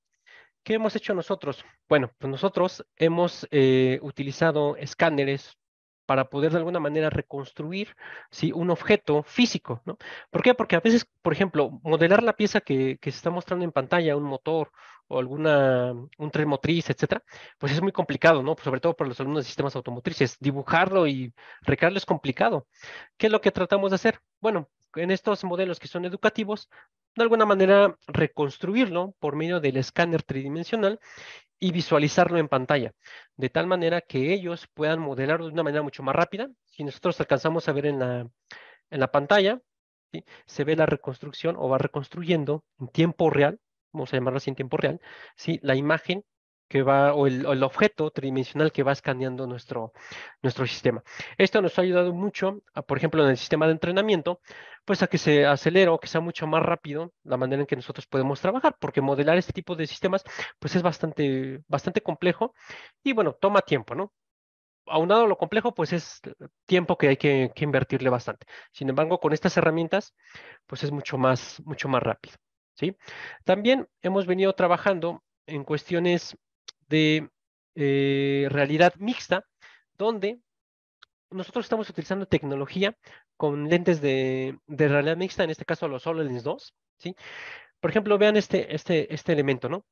¿Qué hemos hecho nosotros? Bueno, pues nosotros hemos eh, utilizado escáneres para poder de alguna manera reconstruir un objeto físico. ¿no? ¿Por qué? Porque a veces, por ejemplo, modelar la pieza que, se está mostrando en pantalla, un motor o alguna, un tren motriz, etcétera, pues es muy complicado, ¿no? sobre todo para los alumnos de sistemas automotrices. Dibujarlo y recrearlo es complicado. ¿Qué es lo que tratamos de hacer? Bueno, en estos modelos que son educativos, de alguna manera reconstruirlo por medio del escáner tridimensional y visualizarlo en pantalla, de tal manera que ellos puedan modelarlo de una manera mucho más rápida. Si nosotros alcanzamos a ver en la, en la pantalla, se ve la reconstrucción o va reconstruyendo en tiempo real, vamos a llamarlo así en tiempo real, la imagen que va, o el, objeto tridimensional que va escaneando nuestro, nuestro sistema. Esto nos ha ayudado mucho, ah, por ejemplo, en el sistema de entrenamiento, pues a que se acelere o que sea mucho más rápido la manera en que nosotros podemos trabajar, porque modelar este tipo de sistemas, pues es bastante, bastante complejo y bueno, toma tiempo, ¿no? Aunado a lo complejo, pues es tiempo que hay que, invertirle bastante. Sin embargo, con estas herramientas, pues es mucho más, mucho más rápido. ¿sí? También hemos venido trabajando en cuestiones de eh, realidad mixta, donde nosotros estamos utilizando tecnología con lentes de, realidad mixta, en este caso los HoloLens 2, ¿sí? Por ejemplo, vean este, este, este elemento, ¿no?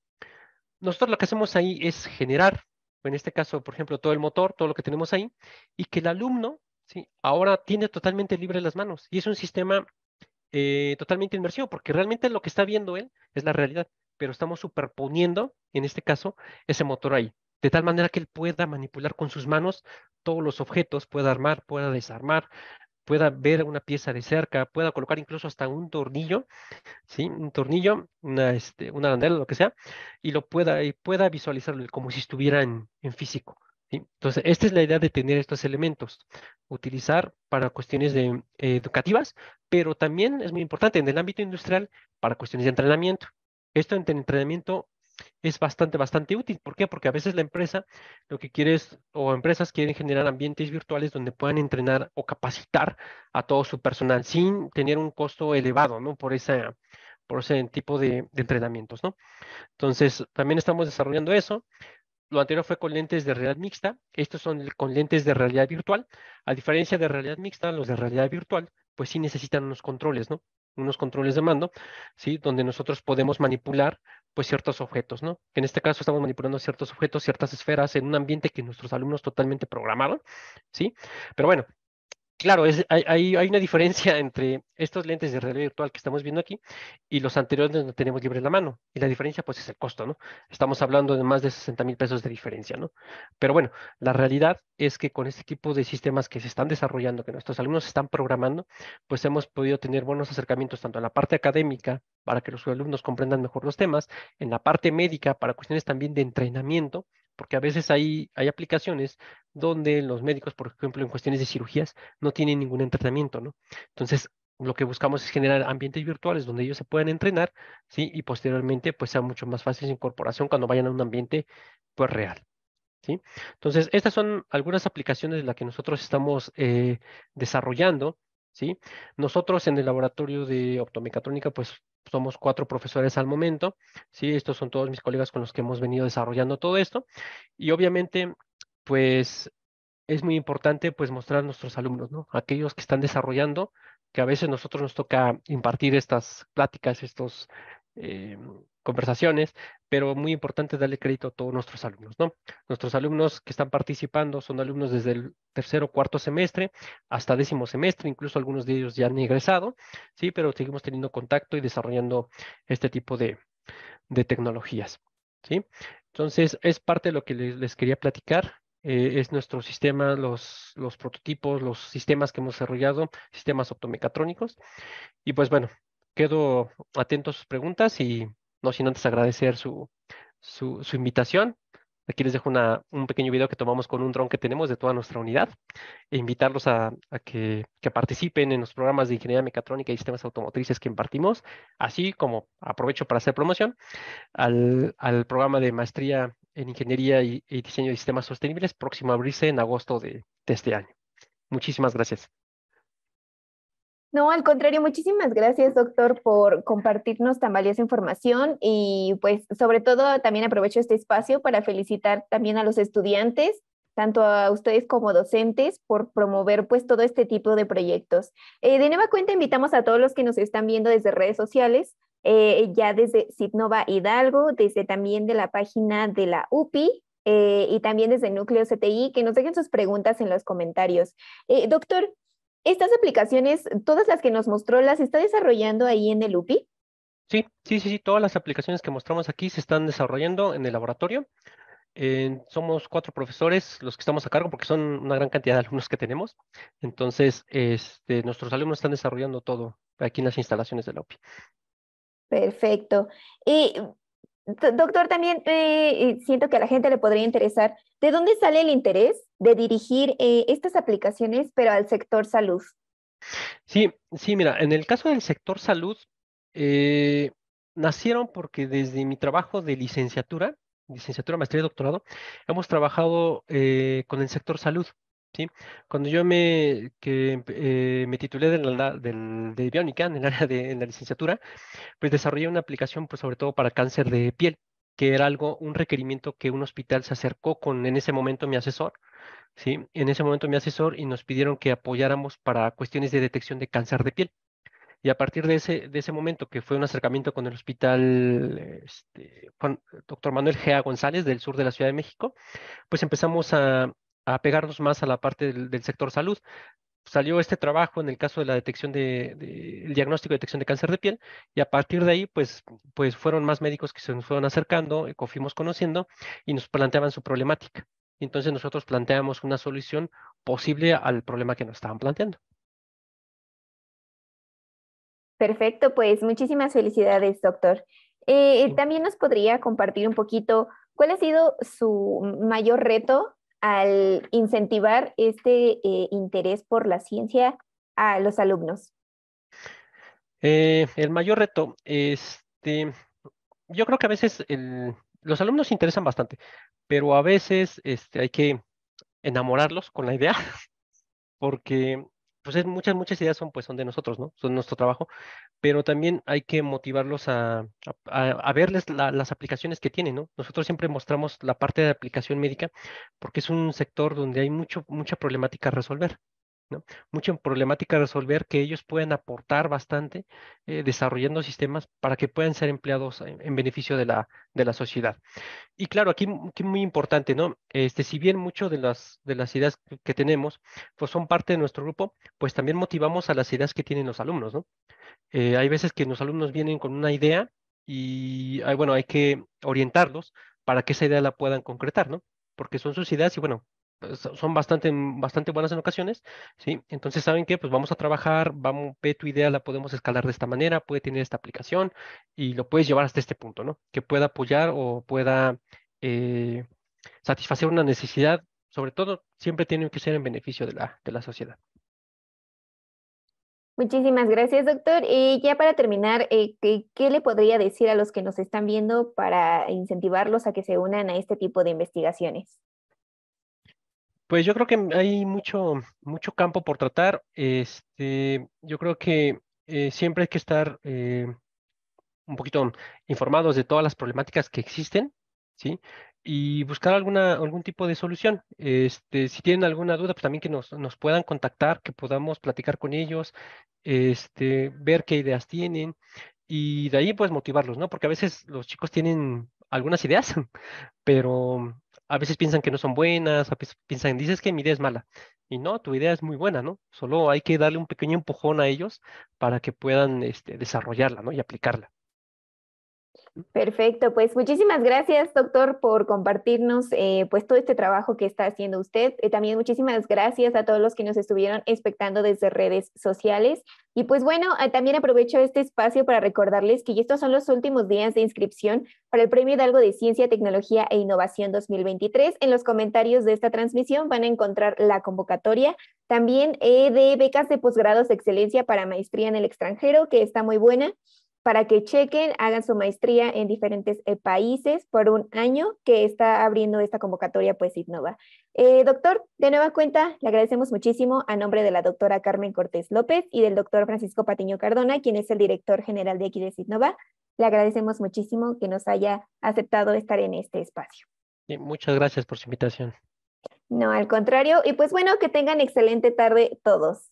Nosotros lo que hacemos ahí es generar, en este caso, por ejemplo, todo el motor, todo lo que tenemos ahí, y que el alumno, ¿sí? Ahora tiene totalmente libre las manos, y es un sistema eh, totalmente inmersivo, porque realmente lo que está viendo él es la realidad pero estamos superponiendo, en este caso, ese motor ahí, de tal manera que él pueda manipular con sus manos todos los objetos, pueda armar, pueda desarmar, pueda ver una pieza de cerca, pueda colocar incluso hasta un tornillo, ¿sí? Un tornillo, una, este, una arandela, lo que sea, y lo pueda, y pueda visualizarlo como si estuviera en, físico. Entonces, esta es la idea de tener estos elementos, utilizar para cuestiones eh, educativas, pero también es muy importante en el ámbito industrial para cuestiones de entrenamiento. Esto en entrenamiento es bastante, bastante útil. ¿Por qué? Porque a veces la empresa lo que quiere es, o empresas quieren generar ambientes virtuales donde puedan entrenar o capacitar a todo su personal sin tener un costo elevado, ¿no? Por por ese tipo de, de entrenamientos, ¿no? Entonces, también estamos desarrollando eso. Lo anterior fue con lentes de realidad mixta. Estos son con lentes de realidad virtual. A diferencia de realidad mixta, los de realidad virtual, pues sí necesitan unos controles, ¿no? unos controles de mando, ¿sí? Donde nosotros podemos manipular, pues, ciertos objetos, ¿no? En este caso estamos manipulando ciertos objetos, ciertas esferas en un ambiente que nuestros alumnos totalmente programaron, ¿sí? Pero bueno, Claro, hay, hay, una diferencia entre estos lentes de realidad virtual que estamos viendo aquí y los anteriores donde tenemos libre la mano. Y la diferencia, pues, es el costo, ¿no? Estamos hablando de más de 60 mil pesos de diferencia, ¿no? Pero bueno, la realidad es que con este tipo de sistemas que se están desarrollando, que nuestros alumnos están programando, pues hemos podido tener buenos acercamientos tanto en la parte académica, para que los alumnos comprendan mejor los temas, en la parte médica, para cuestiones también de entrenamiento, porque a veces hay, aplicaciones donde los médicos, por ejemplo, en cuestiones de cirugías, no tienen ningún entrenamiento, ¿no? Entonces, lo que buscamos es generar ambientes virtuales donde ellos se puedan entrenar, ¿sí? Y posteriormente, pues sea mucho más fácil su incorporación cuando vayan a un ambiente, pues, real. ¿Sí? Entonces, estas son algunas aplicaciones de las que nosotros estamos eh, desarrollando ¿sí? Nosotros en el laboratorio de optomecatrónica, pues somos cuatro profesores al momento, ¿sí? Estos son todos mis colegas con los que hemos venido desarrollando todo esto. Y obviamente, pues es muy importante pues mostrar a nuestros alumnos, ¿no? Aquellos que están desarrollando, que a veces nosotros nos toca impartir estas pláticas, estos, em, conversaciones, pero muy importante darle crédito a todos nuestros alumnos, ¿no? Nuestros alumnos que están participando son alumnos desde el tercero, cuarto semestre hasta décimo semestre, incluso algunos de ellos ya han ingresado, ¿sí? Pero seguimos teniendo contacto y desarrollando este tipo de, de tecnologías, ¿sí? Entonces, es parte de lo que les, quería platicar. Eh, es nuestro sistema, los, los prototipos, los sistemas que hemos desarrollado, sistemas optomecatrónicos. Y pues bueno, quedo atento a sus preguntas y no sin antes agradecer su, su, invitación. Aquí les dejo un pequeño video que tomamos con un dron que tenemos de toda nuestra unidad e invitarlos a, que, participen en los programas de ingeniería mecatrónica y sistemas automotrices que impartimos, así como aprovecho para hacer promoción al, programa de maestría en ingeniería y, diseño de sistemas sostenibles próximo a abrirse en agosto de este año. Muchísimas gracias. No, al contrario, muchísimas gracias, doctor, por compartirnos tan valiosa información y pues sobre todo también aprovecho este espacio para felicitar también a los estudiantes, tanto a ustedes como docentes, por promover pues todo este tipo de proyectos. Eh, de nueva cuenta, invitamos a todos los que nos están viendo desde redes sociales, eh, ya desde Sidnova Hidalgo, desde también de la página de la UPI, eh, y también desde Núcleo CTI, que nos dejen sus preguntas en los comentarios. Eh, doctor, estas aplicaciones, todas las que nos mostró, las está desarrollando ahí en el UPI. Sí, sí, sí, sí, todas las aplicaciones que mostramos aquí se están desarrollando en el laboratorio. Eh, somos cuatro profesores los que estamos a cargo porque son una gran cantidad de alumnos que tenemos. Entonces, este, nuestros alumnos están desarrollando todo aquí en las instalaciones del la UPI. Perfecto. Y... Eh, Doctor, también eh, siento que a la gente le podría interesar, ¿de dónde sale el interés de dirigir eh, estas aplicaciones, pero al sector salud? Sí, sí, mira, en el caso del sector salud, eh, nacieron porque desde mi trabajo de licenciatura, licenciatura, maestría y doctorado, hemos trabajado con el sector salud. ¿sí? Cuando yo me, que, em, eh, me titulé de, la, de, Biónica en el área de en la licenciatura, pues desarrollé una aplicación pues, sobre todo para cáncer de piel, que era algo, un requerimiento que un hospital se acercó con en ese momento mi asesor, ¿sí? En ese momento mi asesor y nos pidieron que apoyáramos para cuestiones de detección de cáncer de piel. Y a partir de ese, de ese momento, que fue un acercamiento con el hospital este, Juan, doctor Manuel Gea González del sur de la Ciudad de México, pues empezamos a, a pegarnos más a la parte del, sector salud. Salió este trabajo en el caso de la detección de, el diagnóstico detección de cáncer de piel, y a partir de ahí, pues, pues fueron más médicos que se nos fueron acercando, eh, que fuimos conociendo y nos planteaban su problemática. Entonces nosotros planteamos una solución posible al problema que nos estaban planteando. Perfecto, pues muchísimas felicidades, doctor. Eh, también nos podría compartir un poquito cuál ha sido su mayor reto al incentivar este eh, interés por la ciencia a los alumnos? Eh, el mayor reto, este, yo creo que a veces los alumnos se interesan bastante, pero a veces este, hay que enamorarlos con la idea, porque pues muchas, muchas ideas son, pues, son de nosotros, ¿no? Son nuestro trabajo, pero también hay que motivarlos a, a, verles las aplicaciones que tienen, ¿no? Nosotros siempre mostramos la parte de aplicación médica porque es un sector donde hay mucho, mucha problemática a resolver. Mucha problemática resolver que ellos pueden aportar bastante eh, desarrollando sistemas para que puedan ser empleados en, beneficio de la, de la, sociedad. Y claro, aquí, muy importante, ¿no? Este, si bien muchas de las, de las ideas que tenemos pues son parte de nuestro grupo, pues también motivamos a las ideas que tienen los alumnos, ¿no? Eh, hay veces que los alumnos vienen con una idea y, hay, bueno, hay que orientarlos para que esa idea la puedan concretar, ¿no? Porque son sus ideas y, bueno, eh, son bastante, mm, bastante buenas en ocasiones, ¿sí? Entonces, ¿saben qué? Pues vamos a trabajar, vamos, ve tu idea, la podemos escalar de esta manera, puede tener esta aplicación y lo puedes llevar hasta este punto, ¿no? Que pueda apoyar o pueda eh, satisfacer una necesidad, sobre todo, siempre tienen que ser en beneficio de la, de la sociedad. Muchísimas gracias, doctor. Y ya para terminar, eh, ¿qué le podría decir a los que nos están viendo para incentivarlos a que se unan a este tipo de investigaciones? Pues yo creo que hay mucho, mucho campo por tratar. Este, yo creo que eh, siempre hay que estar eh, un poquito informados de todas las problemáticas que existen, ¿sí? Y buscar alguna, algún tipo de solución. Este, si tienen alguna duda, pues también que nos, nos puedan contactar, que podamos platicar con ellos, este, ver qué ideas tienen y de ahí pues motivarlos, ¿no? Porque a veces los chicos tienen algunas ideas, pero a veces piensan que no son buenas, a veces piensan, dices que mi idea es mala. Y no, tu idea es muy buena, ¿no? Solo hay que darle un pequeño empujón a ellos para que puedan este, desarrollarla, ¿no? Y aplicarla. Perfecto, pues muchísimas gracias, doctor, por compartirnos eh, pues todo este trabajo que está haciendo usted. Eh, también muchísimas gracias a todos los que nos estuvieron expectando desde redes sociales. Y pues bueno, eh, también aprovecho este espacio para recordarles que estos son los últimos días de inscripción para el Premio Hidalgo de Ciencia, Tecnología e Innovación 2023. En los comentarios de esta transmisión van a encontrar la convocatoria también de becas de posgrados de excelencia para maestría en el extranjero, que está muy buena para que chequen, hagan su maestría en diferentes eh, países por un año que está abriendo esta convocatoria, pues Innova. Eh, doctor, de nueva cuenta, le agradecemos muchísimo a nombre de la doctora Carmen Cortés López y del doctor Francisco Patiño Cardona, quien es el director general de aquí de Sidnova. Le agradecemos muchísimo que nos haya aceptado estar en este espacio. muchas gracias por su invitación. No, al contrario. Y pues bueno, que tengan excelente tarde todos.